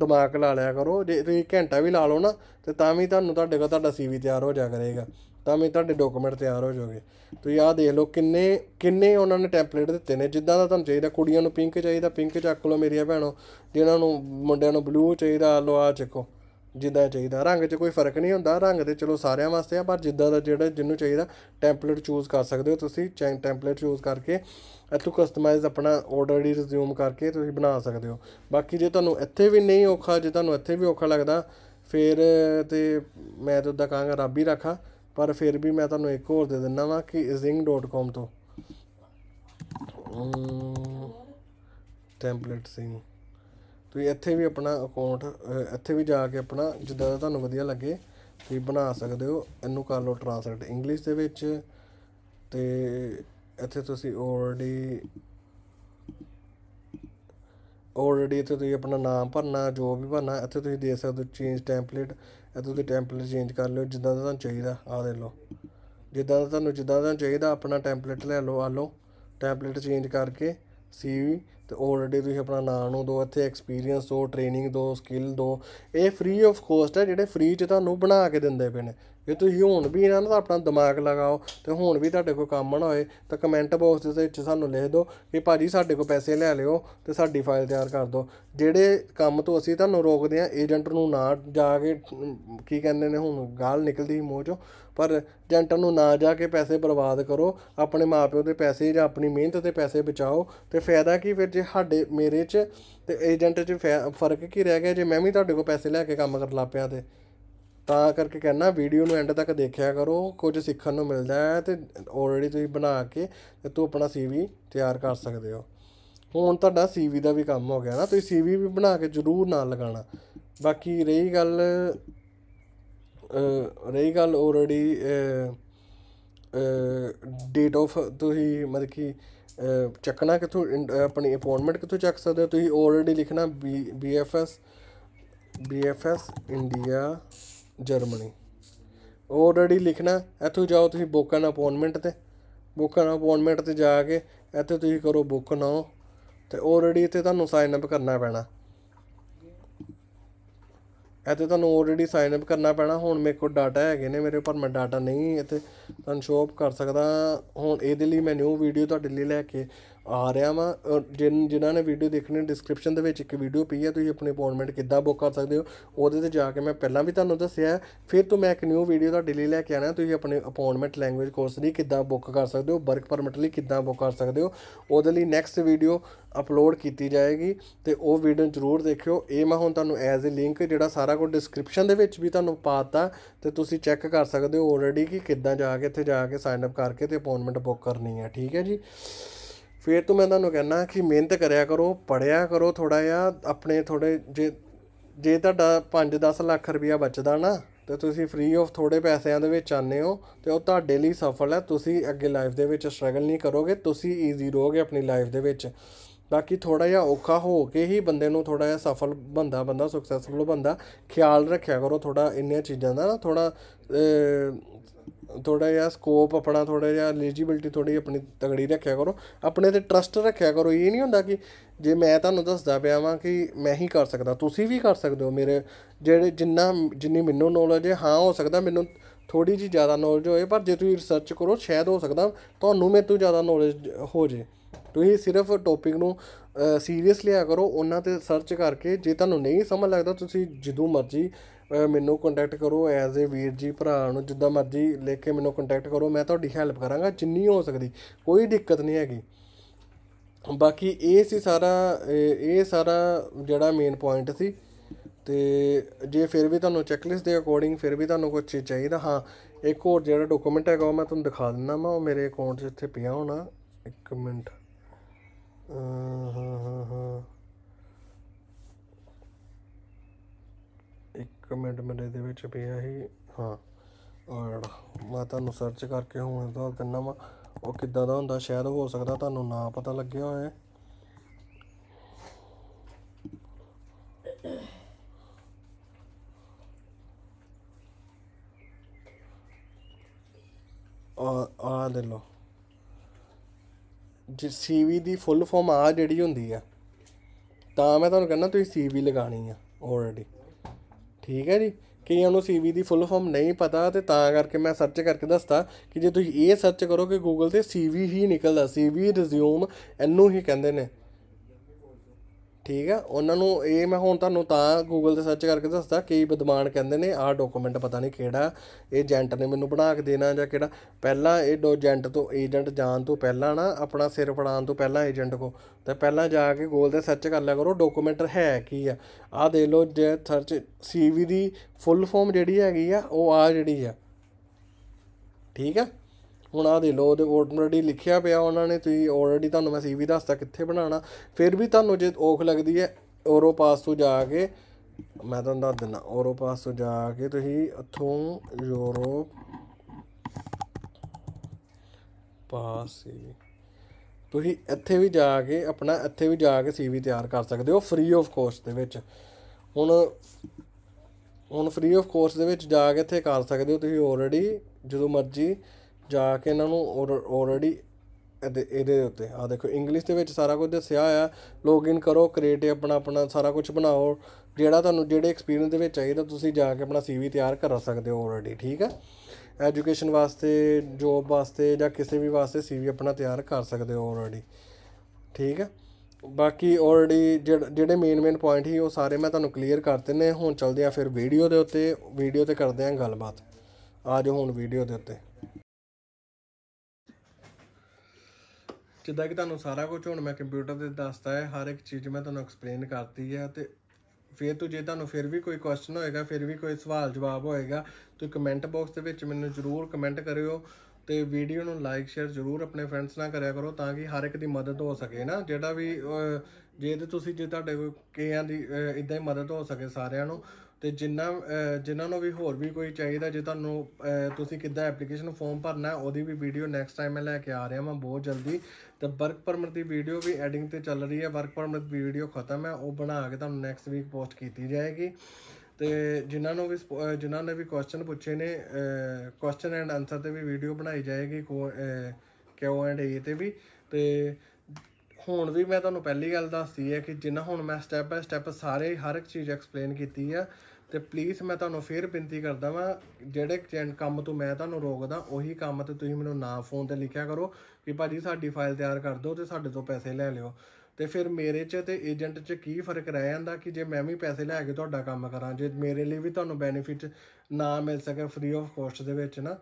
Speaker 1: ਦਿਮਾਗ ਲਾ ਲਿਆ ਕਰੋ ਜੇ ਤੁਸੀਂ ਘੰਟਾ ਵੀ ਲਾ ਲਓ ਨਾ ਤੇ ਤਾਂ ਵੀ ਤੁਹਾਨੂੰ ਤੁਹਾਡੇ ਕੋਲ ਤੁਹਾਡਾ ਸੀਵੀ ਤਿਆਰ ਹੋ ਜਾ ਕਰੇਗਾ ਤਾਂ ਵੀ ਤੁਹਾਡੇ ਡਾਕੂਮੈਂਟ ਤਿਆਰ ਹੋ ਜਾਓਗੇ ਤੁਸੀਂ ਆਹ ਦੇਖ ਲਓ ਕਿੰਨੇ ਕਿੰਨੇ ਉਹਨਾਂ ਨੇ ਟੈਂਪਲੇਟ ਦਿੱਤੇ ਨੇ ਜਿੱਦਾਂ ਦਾ ਤੁਹਾਨੂੰ ਚਾਹੀਦਾ ਕੁੜੀਆਂ ਨੂੰ ਪਿੰਕ ਚਾਹੀਦਾ ਪਿੰਕ ਚੱਕ ਲਓ ਮੇਰੀਆਂ ਭੈਣੋ ਜਿਹਨਾਂ ਨੂੰ ਮੁੰਡਿਆਂ ਨੂੰ ਬਲੂ ਚਾਹੀਦਾ ਲਓ ਆ ਚੱਕੋ ਜਿੱਦਾਂ ਚਾਹੀਦਾ ਰੰਗ 'ਚ ਕੋਈ ਫਰਕ ਨਹੀਂ ਹੁੰਦਾ ਰੰਗ ਦੇ ਚਲੋ ਸਾਰਿਆਂ ਵਾਸਤੇ ਆ ਪਰ ਜਿੱਦਾਂ ਦਾ ਜਿਹੜਾ ਜਿੰਨੂੰ ਚਾਹੀਦਾ ਟੈਂਪਲੇਟ ਚੂਜ਼ ਕਰ ਸਕਦੇ ਹੋ ਤੁਸੀਂ ਚੈਨ ਟੈਂਪਲੇਟ ਚੂਜ਼ ਕਰਕੇ ਇੱਥੋਂ ਕਸਟਮਾਈਜ਼ ਆਪਣਾ ਆਰਡਰ ਹੀ ਰਿਜ਼ਿਊਮ ਕਰਕੇ ਤੁਸੀਂ ਬਣਾ ਸਕਦੇ ਹੋ ਬਾਕੀ ਜੇ ਤੁਹਾਨੂੰ ਇੱਥੇ ਵੀ ਨਹੀਂ ਔਖਾ ਜੇ ਤੁਹਾਨੂੰ ਇੱਥੇ ਵੀ ਔਖਾ ਲੱਗਦਾ ਫਿਰ ਤੇ ਮੈਂ ਤਾਂ ਉਦਾਂ ਕਹਾਂਗਾ ਰੱਬ ਹੀ ਰੱਖਾ ਪਰ ਫਿਰ ਵੀ ਮੈਂ ਤੁਹਾਨੂੰ ਇੱਕ ਹੋਰ ਦੇ ਦਿੰਦਾ ਵਾਂ ਕਿ zing.com ਤੋਂ ਟੈਂਪਲੇਟ ਸਿੰਘ ਤੁਸੀਂ ਇੱਥੇ ਵੀ ਆਪਣਾ ਅਕਾਊਂਟ ਇੱਥੇ ਵੀ ਜਾ ਕੇ ਆਪਣਾ ਜਿੱਦਾਂ ਦਾ ਤੁਹਾਨੂੰ ਵਧੀਆ ਲੱਗੇ ਤੁਸੀਂ ਬਣਾ ਸਕਦੇ ਹੋ ਇਹਨੂੰ ਕਰ ਲਓ ਟ੍ਰਾਂਸਲੇਟ ਇੰਗਲਿਸ਼ ਦੇ ਵਿੱਚ ਤੇ ਇੱਥੇ ਤੁਸੀਂ ਆਲਰੇਡੀ ਆਲਰੇਡੀ ਇੱਥੇ ਤੁਸੀਂ ਆਪਣਾ ਨਾਮ ਭਰਨਾ ਜੋ ਵੀ ਭਰਨਾ ਇੱਥੇ ਤੁਸੀਂ ਦੇ ਸਕਦੇ ਹੋ ਚੇਂਜ ਟੈਂਪਲੇਟ ਇੱਥੇ ਤੁਸੀਂ ਟੈਂਪਲੇਟ ਚੇਂਜ ਕਰ ਲਿਓ ਜਿੱਦਾਂ ਦਾ ਤੁਹਾਨੂੰ ਚਾਹੀਦਾ ਆ ਦੇ ਲਓ ਜਿੱਦਾਂ ਦਾ ਤੁਹਾਨੂੰ ਜਿੱਦਾਂ ਦਾ ਚਾਹੀਦਾ ਆਪਣਾ ਟੈਂਪਲੇਟ ਲੈ ਲਓ ਆ ਲਓ ਟੈਂਪਲੇਟ ਚੇਂਜ ਕਰਕੇ ਸੀ ਤੇ ਆਲਰੇਡੀ ਤੁਸੀਂ ਆਪਣਾ ਨਾਮ ਨੂੰ ਦੋ ਇੱਥੇ ਐਕਸਪੀਰੀਅੰਸ ਦੋ ਟ੍ਰੇਨਿੰਗ ਦੋ ਸਕਿੱਲ ਦੋ ਇਹ ਫ੍ਰੀ ਆਫ ਕੋਸਟ ਹੈ ਜਿਹੜੇ ਫ੍ਰੀ ਚ ਤੁਹਾਨੂੰ ਬਣਾ ਕੇ ਦਿੰਦੇ ਪਏ ਨੇ ਜੇ ਤੁਸੀਂ ਹੁਣ ਵੀ ਇਹਨਾਂ ਦਾ ਆਪਣਾ ਦਿਮਾਗ ਲਗਾਓ ਤੇ ਹੁਣ ਵੀ ਤੁਹਾਡੇ ਕੋਲ ਕੰਮ ਨਾ ਹੋਏ ਤਾਂ ਕਮੈਂਟ ਬਾਕਸ ਦੇ ਵਿੱਚ ਸਾਨੂੰ ਲਿਖ ਦਿਓ ਕਿ ਭਾਜੀ ਸਾਡੇ ਕੋਲ ਪੈਸੇ ਲੈ ਲਿਓ ਤੇ ਸਾਡੀ ਫਾਈਲ ਤਿਆਰ ਕਰ ਦਿਓ ਜਿਹੜੇ ਕੰਮ ਤੋਂ ਅਸੀਂ ਤੁਹਾਨੂੰ ਰੋਕਦੇ ਆ ਏਜੰਟ ਨੂੰ ਨਾ ਜਾ ਕੇ ਕੀ ਕਹਿੰਦੇ ਨੇ ਹੁਣ ਗਾਲ ਨਿਕਲਦੀ ਮੂੰਹ ਚੋਂ ਪਰ ਏਜੰਟ ਨੂੰ ਨਾ ਜਾ ਕੇ ਪੈਸੇ ਬਰਬਾਦ ਕਰੋ ਆਪਣੇ ਮਾਪਿਓ ਦੇ ਪੈਸੇ ਜਾਂ ਆਪਣੀ ਮਿਹਨਤ ਤੇ ਪੈਸੇ ਬਚਾਓ ਤੇ ਫਾਇਦਾ ਕੀ ਫਿਰ ਜੇ ਸਾਡੇ ਮੇਰੇ 'ਚ ਤੇ ਏਜੰਟ 'ਚ ਫਰਕ ਕੀ ਰਹਿ ਗਿਆ ਜੇ ਮੈਂ ਵੀ ਤੁਹਾਡੇ ਕੋਲ ਪੈਸੇ ਲੈ ਕੇ ਕੰਮ ਕਰ ਲਾ ਪਿਆ ਤੇ ਤਾਂ ਕਰਕੇ ਕਹਿਣਾ ਵੀਡੀਓ ਨੂੰ ਐਂਡ ਤੱਕ ਦੇਖਿਆ ਕਰੋ ਕੁਝ ਸਿੱਖਣ ਨੂੰ ਮਿਲਦਾ ਹੈ ਤੇ ਆਲਰੇਡੀ ਤੁਸੀਂ ਬਣਾ ਕੇ ਤੇ ਤੂੰ ਆਪਣਾ ਸੀਵੀ ਤਿਆਰ ਕਰ ਸਕਦੇ ਹੋ ਹੁਣ ਤੁਹਾਡਾ ਸੀਵੀ ਦਾ ਵੀ ਕੰਮ ਹੋ ਗਿਆ ਨਾ ਤੁਸੀਂ ਸੀਵੀ ਵੀ ਬਣਾ ਕੇ ਜ਼ਰੂਰ ਨਾਲ ਲਗਾਣਾ ਬਾਕੀ ਰਹੀ ਗੱਲ ਰਹੀ ਗੱਲ ਆਲਰੇਡੀ ਡੇਟ ਆਫ ਤੁਸੀਂ ਮਤਲਬ ਕਿ ਚੱਕਣਾ ਕਿਥੋਂ ਆਪਣੀ ਅਪਾਇੰਟਮੈਂਟ ਕਿਥੋਂ ਚੱਕ ਸਕਦੇ ਹੋ ਤੁਸੀਂ ਆਲਰੇਡੀ ਲਿਖਣਾ B BFS BFS India Germany already ਲਿਖਣਾ ਇੱਥੋਂ ਜਾਓ ਤੁਸੀਂ ਬੁੱਕ ਕਰਨਾ ਅਪਾਇੰਟਮੈਂਟ ਤੇ ਬੁੱਕ ਕਰਨਾ ਅਪਾਇੰਟਮੈਂਟ ਤੇ ਜਾ ਕੇ ਇੱਥੇ ਤੁਸੀਂ ਕਰੋ ਬੁੱਕ ਨਾ ਤੇ ਆਲਰੇਡੀ ਇੱਥੇ ਤੁਹਾਨੂੰ ਸਾਈਨ ਅਪ ਕਰਨਾ ਪੈਣਾ ਇੱਥੇ ਤੁਹਾਨੂੰ ਆਲਰੇਡੀ ਸਾਈਨ ਅਪ ਕਰਨਾ ਪੈਣਾ ਹੁਣ ਮੇਰੇ ਕੋਲ ਡਾਟਾ ਹੈਗੇ ਨੇ ਮੇਰੇ ਪਰ ਮੈਂ ਡਾਟਾ ਨਹੀਂ ਇੱਥੇ ਤੁਹਾਨੂੰ ਸ਼ੋਅ ਅਪ ਕਰ ਸਕਦਾ ਹੁਣ ਇਹਦੇ ਲਈ ਮੈਂ ਨਿਊ ਵੀਡੀਓ ਤੁਹਾਡੇ ਲਈ ਲੈ ਕੇ ਆ ਰਿਹਾ ਵਾਂ ਜਿਨ ਜਿਨ੍ਹਾਂ ਨੇ ਵੀਡੀਓ ਦੇਖਣੀ ਡਿਸਕ੍ਰਿਪਸ਼ਨ ਦੇ ਵਿੱਚ ਇੱਕ ਵੀਡੀਓ ਪਈ ਹੈ ਤੁਸੀਂ ਆਪਣੀ ਅਪਾਇੰਟਮੈਂਟ ਕਿੱਦਾਂ ਬੁੱਕ ਕਰ ਸਕਦੇ ਹੋ ਉਹਦੇ ਤੇ ਜਾ ਕੇ ਮੈਂ ਪਹਿਲਾਂ ਵੀ ਤੁਹਾਨੂੰ ਦੱਸਿਆ ਫਿਰ ਤੋਂ ਮੈਂ ਇੱਕ ਨਿਊ ਵੀਡੀਓ ਤੁਹਾਡੇ ਲਈ ਲੈ ਕੇ ਆਣਾ ਤੁਸੀਂ ਆਪਣੇ ਅਪਾਇੰਟਮੈਂਟ ਲੈਂਗੁਏਜ ਕੋਰਸ ਲਈ ਕਿੱਦਾਂ ਬੁੱਕ ਕਰ ਸਕਦੇ ਹੋ ਵਰਕ ਪਰਮਿਟ ਲਈ ਕਿੱਦਾਂ ਬੁੱਕ ਕਰ ਸਕਦੇ ਹੋ ਉਹਦੇ ਲਈ ਨੈਕਸਟ ਵੀਡੀਓ ਅਪਲੋਡ ਕੀਤੀ ਜਾਏਗੀ ਤੇ ਉਹ ਵੀਡੀਓ ਜ਼ਰੂਰ ਦੇਖਿਓ ਇਹ ਮੈਂ ਹੁਣ ਤੁਹਾਨੂੰ ਐਜ਼ ਅ ਲਿੰਕ ਜਿਹੜਾ ਸਾਰਾ ਕੁਝ ਡਿਸਕ੍ਰਿਪਸ਼ਨ ਦੇ ਵਿੱਚ ਵੀ ਤੁਹਾਨੂੰ ਪਾਤਾ ਤੇ ਤੁਸੀਂ ਚੈੱਕ ਕਰ ਸਕਦੇ ਹੋ ਆਲਰੇਡੀ ਕਿ ਕਿੱਦਾਂ ਜਾ ਕੇ ਇੱਥੇ ਜਾ ਕੇ ਸਾਈਨ ਅਪ ਕਰਕੇ ਤੇ ਅਪਾਇੰਟਮੈਂਟ ਬੁੱਕ ਕਰਨੀ ਹੈ ਠੀਕ ਹੈ ਜੀ ਫਿਰ ਤੋਂ ਮੈਂ ਤੁਹਾਨੂੰ ਕਹਿਣਾ ਕਿ ਮਿਹਨਤ ਕਰਿਆ ਕਰੋ ਪੜਿਆ ਕਰੋ ਥੋੜਾ ਜਿਹਾ ਆਪਣੇ ਥੋੜੇ ਜੇ ਜੇ ਤੁਹਾਡਾ 5-10 ਲੱਖ ਰੁਪਇਆ ਬਚਦਾ ਨਾ ਤੇ ਤੁਸੀਂ ਫ੍ਰੀ ਆਫ ਥੋੜੇ ਪੈਸਿਆਂ ਦੇ ਵਿੱਚ ਆਨੇ ਹੋ ਤੇ ਉਹ ਤੁਹਾਡੇ ਲਈ ਸਫਲ ਹੈ ਤੁਸੀਂ ਅੱਗੇ ਲਾਈਫ ਦੇ ਵਿੱਚ ਸਟਰਗਲ ਨਹੀਂ ਕਰੋਗੇ ਤੁਸੀਂ ਈਜ਼ੀ ਰਹੋਗੇ ਆਪਣੀ ਲਾਈਫ ਦੇ ਵਿੱਚ ਬਾਕੀ ਥੋੜਾ ਜਿਹਾ ਔਖਾ ਹੋ ਕੇ ਹੀ ਬੰਦੇ ਨੂੰ ਥੋੜਾ ਜਿਹਾ ਸਫਲ ਬੰਦਾ ਬੰਦਾ ਸਕਸੈਸਫੁਲ ਬੰਦਾ ਖਿਆਲ ਰੱਖਿਆ ਕਰੋ ਥੋੜਾ ਇੰਨੀਆਂ ਚੀਜ਼ਾਂ ਦਾ ਨਾ ਥੋੜਾ ਥੋੜਾ ਜਿਹਾ ਸਕੋਪ ਆਪਣਾ ਥੋੜਾ ਜਿਹਾ ਐਲੀਜੀਬਿਲਟੀ ਥੋੜੀ ਆਪਣੀ ਤਗੜੀ ਰੱਖਿਆ ਕਰੋ ਆਪਣੇ ਤੇ ਟਰਸਟ ਰੱਖਿਆ ਕਰੋ ਇਹ ਨਹੀਂ ਹੁੰਦਾ ਕਿ ਜੇ ਮੈਂ ਤੁਹਾਨੂੰ ਦੱਸਦਾ ਪਿਆ ਵਾਂ ਕਿ ਮੈਂ ਹੀ ਕਰ ਸਕਦਾ ਤੁਸੀਂ ਵੀ ਕਰ ਸਕਦੇ ਹੋ ਮੇਰੇ ਜਿਹੜੇ ਜਿੰਨਾ ਜਿੰਨੀ ਮੈਨੂੰ ਨੌਲੇਜ ਹੈ ਹਾਂ ਹੋ ਸਕਦਾ ਮੈਨੂੰ ਥੋੜੀ ਜੀ ਜ਼ਿਆਦਾ ਨੌਲੇਜ ਹੋਏ ਪਰ ਜੇ ਤੁਸੀਂ ਰਿਸਰਚ ਕਰੋ ਸ਼ਾਇਦ ਹੋ ਸਕਦਾ ਤੁਹਾਨੂੰ ਮੇਰੇ ਤੋਂ ਜ਼ਿਆਦਾ ਨੌਲੇਜ ਹੋ ਜੇ ਤੁਸੀਂ ਸਿਰਫ ਟੌਪਿਕ ਨੂੰ ਸੀਰੀਅਸ ਲਿਆ ਕਰੋ ਉਹਨਾਂ ਤੇ ਸਰਚ ਕਰਕੇ ਜੇ ਤੁਹਾਨੂੰ ਨਹੀਂ ਸਮਝ ਲੱਗਦਾ ਤੁਸੀਂ ਜਦੋਂ ਮਰਜ਼ੀ ਮੈਨੂੰ ਕੰਟੈਕਟ ਕਰੋ ਐਜ਼ ਏ ਵੀਰ ਜੀ ਭਰਾ ਨੂੰ ਜਿੱਦਾਂ ਮਰਜ਼ੀ ਲਿਖ ਕੇ ਮੈਨੂੰ ਕੰਟੈਕਟ ਕਰੋ ਮੈਂ ਤੁਹਾਡੀ ਹੈਲਪ ਕਰਾਂਗਾ ਜਿੰਨੀ ਹੋ ਸਕਦੀ ਕੋਈ ਦਿੱਕਤ ਨਹੀਂ ਹੈਗੀ ਬਾਕੀ ਇਹ ਸੀ ਸਾਰਾ ਇਹ ਸਾਰਾ ਜਿਹੜਾ ਮੇਨ ਪੁਆਇੰਟ ਸੀ ਤੇ ਜੇ ਫਿਰ ਵੀ ਤੁਹਾਨੂੰ ਚੈਕਲਿਸਟ ਦੇ ਅਕੋਰਡਿੰਗ ਫਿਰ ਵੀ ਤੁਹਾਨੂੰ ਕੁਝ ਚਾਹੀਦਾ ਹਾਂ ਇੱਕ ਹੋਰ ਜਿਹੜਾ ਡਾਕੂਮੈਂਟ ਹੈਗਾ ਉਹ ਮੈਂ ਤੁਹਾਨੂੰ ਦਿਖਾ ਦਿੰਦਾ ਮੈਂ ਉਹ ਮੇਰੇ ਅਕਾਊਂਟ 'ਚ ਇੱਥੇ ਪਿਆ ਹੋਣਾ ਇੱਕ ਮਿੰਟ ਹਾਂ ਹਾਂ ਹਾਂ ਕਮੈਂਟ ਮੇਰੇ ਦੇ ਵਿੱਚ ਪਿਆ ਹੀ ਹਾਂ ਔਰ ਮੈਂ ਤੁਹਾਨੂੰ ਸਰਚ ਕਰਕੇ ਹੁਣ ਦੱਸ ਦਿੰਨਾ ਵਾ ਉਹ ਕਿੱਦਾਂ ਦਾ ਹੁੰਦਾ ਸ਼ਾਇਦ ਹੋ ਸਕਦਾ ਤੁਹਾਨੂੰ ਨਾ ਪਤਾ ਲੱਗਿਆ ਹੋਵੇ ਆ ਆ ਲੈ ਲਓ ਜੇ ਸੀਵੀ ਦੀ ਫੁੱਲ ਫਾਰਮ ਆ ਜਿਹੜੀ ਹੁੰਦੀ ਆ ਤਾਂ ਮੈਂ ਤੁਹਾਨੂੰ ਕਹਿੰਦਾ ਤੁਸੀਂ ਸੀਵੀ ਲਗਾਣੀ ਆ ਆਲਰੇਡੀ ਠੀਕ ਹੈ ਜੀ ਕਈਆਂ ਨੂੰ ਸੀਵੀ ਦੀ ਫੁੱਲ ਫਾਰਮ ਨਹੀਂ ਪਤਾ ਤੇ ਤਾਂ ਕਰਕੇ ਮੈਂ ਸਰਚ ਕਰਕੇ ਦੱਸਤਾ ਕਿ ਜੇ ਤੁਸੀਂ ਇਹ ਸਰਚ ਕਰੋਗੇ ਗੂਗਲ ਤੇ ਸੀਵੀ ਹੀ ਨਿਕਲਦਾ ਸੀਵੀ ਰਿਜ਼ਿਊਮ ਇਹਨੂੰ ਹੀ ਕਹਿੰਦੇ ਨੇ ਠੀਕ ਹੈ ਉਹਨਾਂ ਨੂੰ ਇਹ ਮੈਂ ਹੁਣ ਤੁਹਾਨੂੰ ਤਾਂ ਗੂਗਲ ਤੇ ਸਰਚ ਕਰਕੇ ਦੱਸਦਾ ਕਈ ਬਦਮਾਨ ਕਹਿੰਦੇ ਨੇ ਆਹ ਡਾਕੂਮੈਂਟ ਪਤਾ ਨਹੀਂ ਕਿਹੜਾ ਏਜੰਟ ਨੇ ਮੈਨੂੰ ਬਣਾ ਕੇ ਦੇਣਾ ਜਾਂ ਕਿਹੜਾ ਪਹਿਲਾਂ ਇਹ ਡੋਜੈਂਟ ਤੋਂ ਏਜੰਟ ਜਾਣ ਤੋਂ ਪਹਿਲਾਂ ਨਾ ਆਪਣਾ ਸਿਰ ਫੜਾਉਣ ਤੋਂ ਪਹਿਲਾਂ ਏਜੰਟ ਕੋ ਤੇ ਪਹਿਲਾਂ ਜਾ ਕੇ ਗੂਗਲ ਤੇ ਸਰਚ ਕਰ ਲਿਆ ਕਰੋ ਡਾਕੂਮੈਂਟ ਹੈ ਕੀ ਆ ਆਹ ਦੇ ਲਓ ਜੇ ਸਰਚ ਸੀਵੀ ਦੀ ਫੁੱਲ ਫਾਰਮ ਜਿਹੜੀ ਹੈਗੀ ਆ ਉਹ ਆ ਜਿਹੜੀ ਆ ਠੀਕ ਆ ਹੁਣ ਆ ਦੇ ਲੋ ਉਹਦੇ ਆਲਰੇਡੀ ਲਿਖਿਆ ਪਿਆ ਉਹਨਾਂ ਨੇ ਤੁਸੀਂ ਆਲਰੇਡੀ ਤੁਹਾਨੂੰ ਮੈਂ ਸੀਵੀ ਦੱਸਤਾ ਕਿੱਥੇ ਬਣਾਉਣਾ ਫਿਰ ਵੀ ਤੁਹਾਨੂੰ ਜੇ ਔਖ ਲੱਗਦੀ ਹੈ ਔਰੋ ਪਾਸ ਤੋਂ ਜਾ ਕੇ ਮੈਂ ਤੁਹਾਨੂੰ ਦੱਸ ਦਿੰਦਾ ਔਰੋ ਪਾਸ ਤੋਂ ਜਾ ਕੇ ਤੁਸੀਂ ਇੱਥੋਂ ਯੂਰੋਪ ਪਾਸ ਤੁਸੀਂ ਇੱਥੇ ਵੀ ਜਾ ਕੇ ਆਪਣਾ ਇੱਥੇ ਵੀ ਜਾ ਕੇ ਸੀਵੀ ਤਿਆਰ ਕਰ ਸਕਦੇ ਹੋ ਫ੍ਰੀ ਆਫ ਕੋਸਟ ਦੇ ਵਿੱਚ ਹੁਣ ਹੁਣ ਫ੍ਰੀ ਆਫ ਕੋਰਸ ਦੇ ਵਿੱਚ ਜਾ ਕੇ ਇੱਥੇ ਕਰ ਸਕਦੇ ਹੋ ਤੁਸੀਂ ਆਲਰੇਡੀ ਜਦੋਂ ਮਰਜ਼ੀ ਜਾ ਕੇ ਇਹਨਾਂ ਨੂੰ ਆਲਰੇਡੀ ਇਹਦੇ ਉੱਤੇ ਆ ਦੇਖੋ ਇੰਗਲਿਸ਼ ਦੇ ਵਿੱਚ ਸਾਰਾ ਕੁਝ ਦੱਸਿਆ ਹੋਇਆ ਲੌਗਇਨ ਕਰੋ ਕ੍ਰੀਏਟ ਆਪਣਾ ਆਪਣਾ ਸਾਰਾ ਕੁਝ ਬਣਾਓ ਜਿਹੜਾ ਤੁਹਾਨੂੰ ਜਿਹੜੇ ਐਕਸਪੀਰੀਅੰਸ ਦੇ ਵਿੱਚ ਚਾਹੀਦਾ ਤੁਸੀਂ ਜਾ ਕੇ ਆਪਣਾ ਸੀਵੀ ਤਿਆਰ ਕਰ ਸਕਦੇ ਹੋ ਆਲਰੇਡੀ ਠੀਕ ਹੈ ਐਜੂਕੇਸ਼ਨ ਵਾਸਤੇ ਜੋਬ ਵਾਸਤੇ ਜਾਂ ਕਿਸੇ ਵੀ ਵਾਸਤੇ ਸੀਵੀ ਆਪਣਾ ਤਿਆਰ ਕਰ ਸਕਦੇ ਹੋ ਆਲਰੇਡੀ ਠੀਕ ਹੈ ਬਾਕੀ ਆਲਰੇਡੀ ਜਿਹੜੇ ਮੇਨ ਮੇਨ ਪੁਆਇੰਟ ਹੀ ਉਹ ਸਾਰੇ ਮੈਂ ਤੁਹਾਨੂੰ ਕਲੀਅਰ ਕਰ ਨੇ ਹੁਣ ਚਲਦੇ ਆ ਫਿਰ ਵੀਡੀਓ ਦੇ ਉੱਤੇ ਵੀਡੀਓ ਤੇ ਕਰਦੇ ਆ ਗੱਲਬਾਤ ਆਜੋ ਹੁਣ ਵੀਡੀਓ ਦੇ ਉੱਤੇ ਜਿੱਦਾਂ ਕਿ ਤੁਹਾਨੂੰ ਸਾਰਾ ਕੁਝ ਹੁਣ ਮੈਂ ਕੰਪਿਊਟਰ ਤੇ ਦੱਸਦਾ ਹੈ ਹਰ ਇੱਕ ਚੀਜ਼ ਮੈਂ ਤੁਹਾਨੂੰ ਐਕਸਪਲੇਨ ਕਰਤੀ ਹੈ ਤੇ ਫਿਰ ਤੋਂ ਜੇ ਤੁਹਾਨੂੰ ਫਿਰ ਵੀ ਕੋਈ ਕੁਐਸਚਨ ਹੋਏਗਾ ਫਿਰ ਵੀ ਕੋਈ ਸਵਾਲ ਜਵਾਬ ਹੋਏਗਾ ਤੁਸੀਂ ਕਮੈਂਟ ਬਾਕਸ ਦੇ ਵਿੱਚ ਮੈਨੂੰ ਜ਼ਰੂਰ ਕਮੈਂਟ ਕਰਿਓ ਤੇ ਵੀਡੀਓ ਨੂੰ ਲਾਈਕ ਸ਼ੇਅਰ ਜ਼ਰੂਰ ਆਪਣੇ ਫਰੈਂਡਸ ਨਾਲ ਕਰਿਆ ਕਰੋ ਤਾਂ ਕਿ ਹਰ ਇੱਕ ਦੀ ਮਦਦ ਹੋ ਸਕੇ ਨਾ ਜਿਹੜਾ ਵੀ ਜੇ ਤੁਸੀਂ ਜੇ ਤੁਹਾਡੇ ਕੋਈ ਕਿਆਂ ਦੀ ਇਦਾਂ ਹੀ ਮਦਦ ਹੋ ਸਕੇ ਸਾਰਿਆਂ ਨੂੰ ਤੇ ਜਿੰਨਾ ਜਿਨ੍ਹਾਂ ਨੂੰ ਵੀ ਹੋਰ ਵੀ ਕੋਈ ਚਾਹੀਦਾ ਜੇ ਤੁਹਾਨੂੰ ਤੁਸੀਂ ਕਿੱਦਾਂ ਐਪਲੀਕੇਸ਼ਨ ਫਾਰਮ ਭਰਨਾ ਹੈ ਉਹਦੀ ਵੀ ਵੀਡੀਓ ਨੈਕਸਟ ਟਾਈਮ ਮੈਂ ਲੈ ਕੇ ਆ ਰਿਹਾ ਮੈਂ ਬਹੁਤ ਜਲਦੀ ਤੇ ਵਰਕ ਪਰਮਿਟ ਦੀ ਵੀਡੀਓ ਵੀ ਐਡਿੰਗ ਤੇ ਚੱਲ ਰਹੀ ਹੈ ਵਰਕ ਪਰਮਿਟ ਦੀ ਵੀਡੀਓ ਖਤਮ ਹੈ ਉਹ ਬਣਾ ਕੇ ਤੁਹਾਨੂੰ ਨੈਕਸਟ ਵੀਕ ਪੋਸਟ ਕੀਤੀ ਜਾਏਗੀ ਤੇ ਜਿਨ੍ਹਾਂ ਨੂੰ ਵੀ ਜਿਨ੍ਹਾਂ ਨੇ ਵੀ ਕੁਐਸਚਨ ਪੁੱਛੇ ਨੇ ਕੁਐਸਚਨ ਐਂਡ ਆਨਸਰ ਤੇ ਵੀ ਵੀਡੀਓ ਬਣਾਈ ਜਾਏਗੀ ਕਿਉਂ ਐਂਡ ਇਹ ਤੇ ਵੀ ਤੇ ਹੁਣ ਵੀ ਮੈਂ ਤੁਹਾਨੂੰ ਪਹਿਲੀ ਗੱਲ ਦੱਸਦੀ ਹੈ ਕਿ ਜਿੰਨਾ ਹੁਣ ਮੈਂ ਸਟੈਪ ਬਾਈ ਸਟੈਪ ਸਾਰੇ ਹਰ ਇੱਕ ਚੀਜ਼ ਐਕਸਪਲੇਨ ਕੀਤੀ ਆ ਤੇ ਪਲੀਜ਼ ਮੈਂ ਤੁਹਾਨੂੰ ਫੇਰ ਬੇਨਤੀ ਕਰਦਾ ਵਾਂ ਜਿਹੜੇ ਕੰਮ ਤੋਂ ਮੈਂ ਤੁਹਾਨੂੰ ਰੋਕਦਾ ਉਹੀ ਕੰਮ ਤੇ ਤੁਸੀਂ ਮੈਨੂੰ ਨਾ ਫੋਨ ਤੇ ਲਿਖਿਆ ਕਰੋ ਕਿ ਭਾਜੀ ਸਾਡੀ ਫਾਈਲ ਤਿਆਰ ਕਰ ਦਿਓ ਤੇ ਸਾਡੇ ਤੋਂ ਪੈਸੇ ਲੈ ਲਿਓ ਤੇ ਫਿਰ ਮੇਰੇ 'ਚ ਤੇ ਏਜੰਟ 'ਚ ਕੀ ਫਰਕ ਰਹਿ ਜਾਂਦਾ ਕਿ ਜੇ ਮੈਂ ਵੀ ਪੈਸੇ ਲੈ ਕੇ ਤੁਹਾਡਾ ਕੰਮ ਕਰਾਂ ਜੇ ਮੇਰੇ ਲਈ ਵੀ ਤੁਹਾਨੂੰ ਬੈਨੀਫਿਟ ਨਾ ਮਿਲ ਸਕੇ ਫ੍ਰੀ ਆਫ ਕੋਸਟ ਦੇ ਵਿੱਚ ਨਾ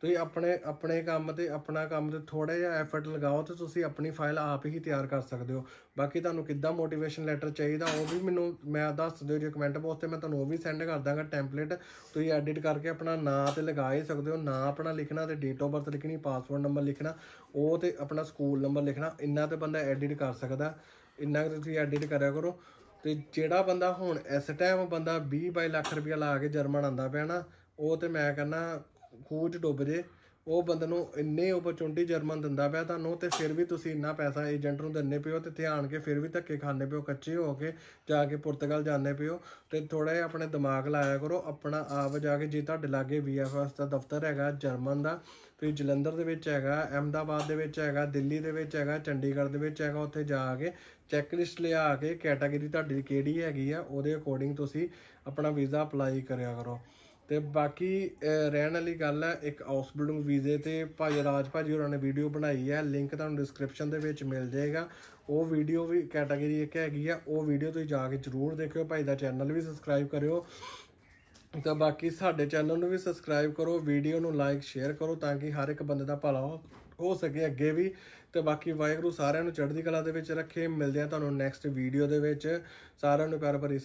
Speaker 1: ਤੁਸੀਂ ਆਪਣੇ ਆਪਣੇ ਕੰਮ ਤੇ ਆਪਣਾ ਕੰਮ ਤੇ ਥੋੜਾ ਜਿਹਾ ਐਫਰਟ ਲਗਾਓ ਤੇ ਤੁਸੀਂ ਆਪਣੀ ਫਾਈਲ ਆਪ ਹੀ ਤਿਆਰ ਕਰ ਸਕਦੇ ਹੋ ਬਾਕੀ ਤੁਹਾਨੂੰ ਕਿੱਦਾਂ ਮੋਟੀਵੇਸ਼ਨ ਲੈਟਰ ਚਾਹੀਦਾ ਉਹ ਵੀ ਮੈਨੂੰ ਮੈਂ ਦੱਸ ਦਿਓ ਜੇ ਕਮੈਂਟ ਬਾਕਸ ਤੇ ਮੈਂ ਤੁਹਾਨੂੰ ਉਹ ਵੀ ਸੈਂਡ ਕਰ ਦਾਂਗਾ ਟੈਂਪਲੇਟ ਤੁਸੀਂ ਐਡਿਟ ਕਰਕੇ ਆਪਣਾ ਨਾਂ ਤੇ ਲਗਾ ਹੀ ਸਕਦੇ ਹੋ ਨਾਂ ਆਪਣਾ ਲਿਖਣਾ ਤੇ ਡੇਟ ਆਫ ਬਰਥ ਲਿਖਣੀ ਪਾਸਵਰਡ ਨੰਬਰ ਲਿਖਣਾ ਉਹ ਤੇ ਆਪਣਾ ਸਕੂਲ ਨੰਬਰ ਲਿਖਣਾ ਇੰਨਾ ਤੇ ਬੰਦਾ ਐਡਿਟ ਕਰ ਸਕਦਾ ਇੰਨਾ ਕਿ ਤੁਸੀਂ ਐਡਿਟ ਕਰਿਆ ਕਰੋ ਤੇ ਜਿਹੜਾ ਬੰਦਾ ਹੁਣ ਇਸ ਟਾਈਮ ਬੰਦਾ 20 ਬਾਈ ਲੱਖ ਰੁਪਇਆ ਲਾ ਕੇ ਜਰਮਨ ਆਂਦਾ ਪਿਆ ਨਾ ਉਹ ਤੇ ਮੈਂ ਕਹਿੰਦਾ ਖੂਹ 'ਚ ਡੁੱਬ ਜੇ ਉਹ ਬੰਦੇ ਨੂੰ ਇੰਨੇ ਓਪਰਚੁਨਿਟੀ ਜਰਮਨ ਦਿੰਦਾ ਪਿਆ ਤੁਹਾਨੂੰ ਤੇ ਫਿਰ ਵੀ ਤੁਸੀਂ ਇੰਨਾ ਪੈਸਾ ਏਜੰਟ ਨੂੰ ਦਿੰਨੇ ਪਿਓ ਤੇ ਧਿਆਨ ਕੇ ਫਿਰ ਵੀ ਧੱਕੇ ਖਾਣੇ ਪਿਓ ਕੱਚੇ ਹੋ ਕੇ ਜਾ ਕੇ ਪੁਰਤਗਾਲ ਜਾਂਦੇ ਪਿਓ ਤੇ ਥੋੜਾ ਜਿਹਾ ਆਪਣੇ ਦਿਮਾਗ ਲਾਇਆ ਕਰੋ ਆਪਣਾ ਆਪ ਜਾ ਕੇ ਜੇ ਤੁਹਾਡੇ ਲਾਗੇ ਵੀਐਫਐਸ ਦਾ ਦਫ਼ਤਰ ਹੈਗਾ ਜਰਮਨ ਦਾ ਫਿਰ ਜਲੰਧਰ ਦੇ ਵਿੱਚ ਹੈਗਾ ਅਹਿਮਦਾਬਾਦ ਦੇ ਵਿੱਚ ਹੈਗਾ ਦਿੱਲੀ ਦੇ ਵਿੱਚ ਹੈਗਾ ਚੰਡੀਗੜ੍ਹ ਦੇ ਵਿੱਚ ਹੈਗਾ ਉੱਥੇ ਜਾ ਕੇ ਚੈੱਕ ਲਿਸਟ ਲਿਆ ਕੇ ਕੈਟਾਗਰੀ ਤੁਹਾਡੀ ਕਿਹੜੀ ਹੈਗੀ ਆ ਉਹਦੇ ਅਕੋਰਡਿੰਗ ਤੁਸੀਂ ਆਪਣਾ ਵੀਜ਼ਾ ਅਪਲਾਈ ਕਰਿਆ ਕਰੋ ਤੇ ਬਾਕੀ ਰਹਿਣ ਵਾਲੀ ਗੱਲ ਹੈ ਇੱਕ ਹਾਊਸ ਬਿਲਡਿੰਗ ਵੀਜ਼ੇ ਤੇ ਭਾਈ ਰਾਜ ਭਾਜੀ ਹੋਰਾਂ ਨੇ ਵੀਡੀਓ ਬਣਾਈ ਹੈ ਲਿੰਕ ਤੁਹਾਨੂੰ ਡਿਸਕ੍ਰਿਪਸ਼ਨ ਦੇ ਵਿੱਚ ਮਿਲ ਜਾਏਗਾ ਉਹ ਵੀਡੀਓ ਵੀ ਕੈਟਾਗਰੀ ਇੱਕ ਹੈਗੀ ਆ ਉਹ ਵੀਡੀਓ ਤੁਸੀਂ ਜਾ ਕੇ ਜਰੂਰ ਦੇਖਿਓ ਭਾਈ ਦਾ ਚੈਨਲ ਵੀ ਸਬਸਕ੍ਰਾਈਬ ਕਰਿਓ ਤਾਂ ਬਾਕੀ ਸਾਡੇ ਚੈਨਲ ਨੂੰ ਵੀ ਸਬਸਕ੍ਰਾਈਬ ਕਰੋ ਵੀਡੀਓ ਨੂੰ ਲਾਈਕ ਸ਼ੇਅਰ ਕਰੋ ਤਾਂ ਕਿ ਹਰ ਇੱਕ ਬੰਦੇ ਦਾ ਭਲਾ ਹੋ ਸਕੇ ਅੱਗੇ ਵੀ ਤੇ ਬਾਕੀ ਵਾਹਿਗੁਰੂ ਸਾਰਿਆਂ ਨੂੰ ਚੜ੍ਹਦੀ ਕਲਾ ਦੇ ਵਿੱਚ ਰੱਖੇ ਮਿਲਦੇ ਆ ਤੁਹਾਨੂੰ ਨੈਕਸਟ ਵੀਡੀਓ ਦੇ ਵਿੱਚ ਸਾਰਿਆਂ ਨੂੰ ਪਿਆਰ ਭਰੀ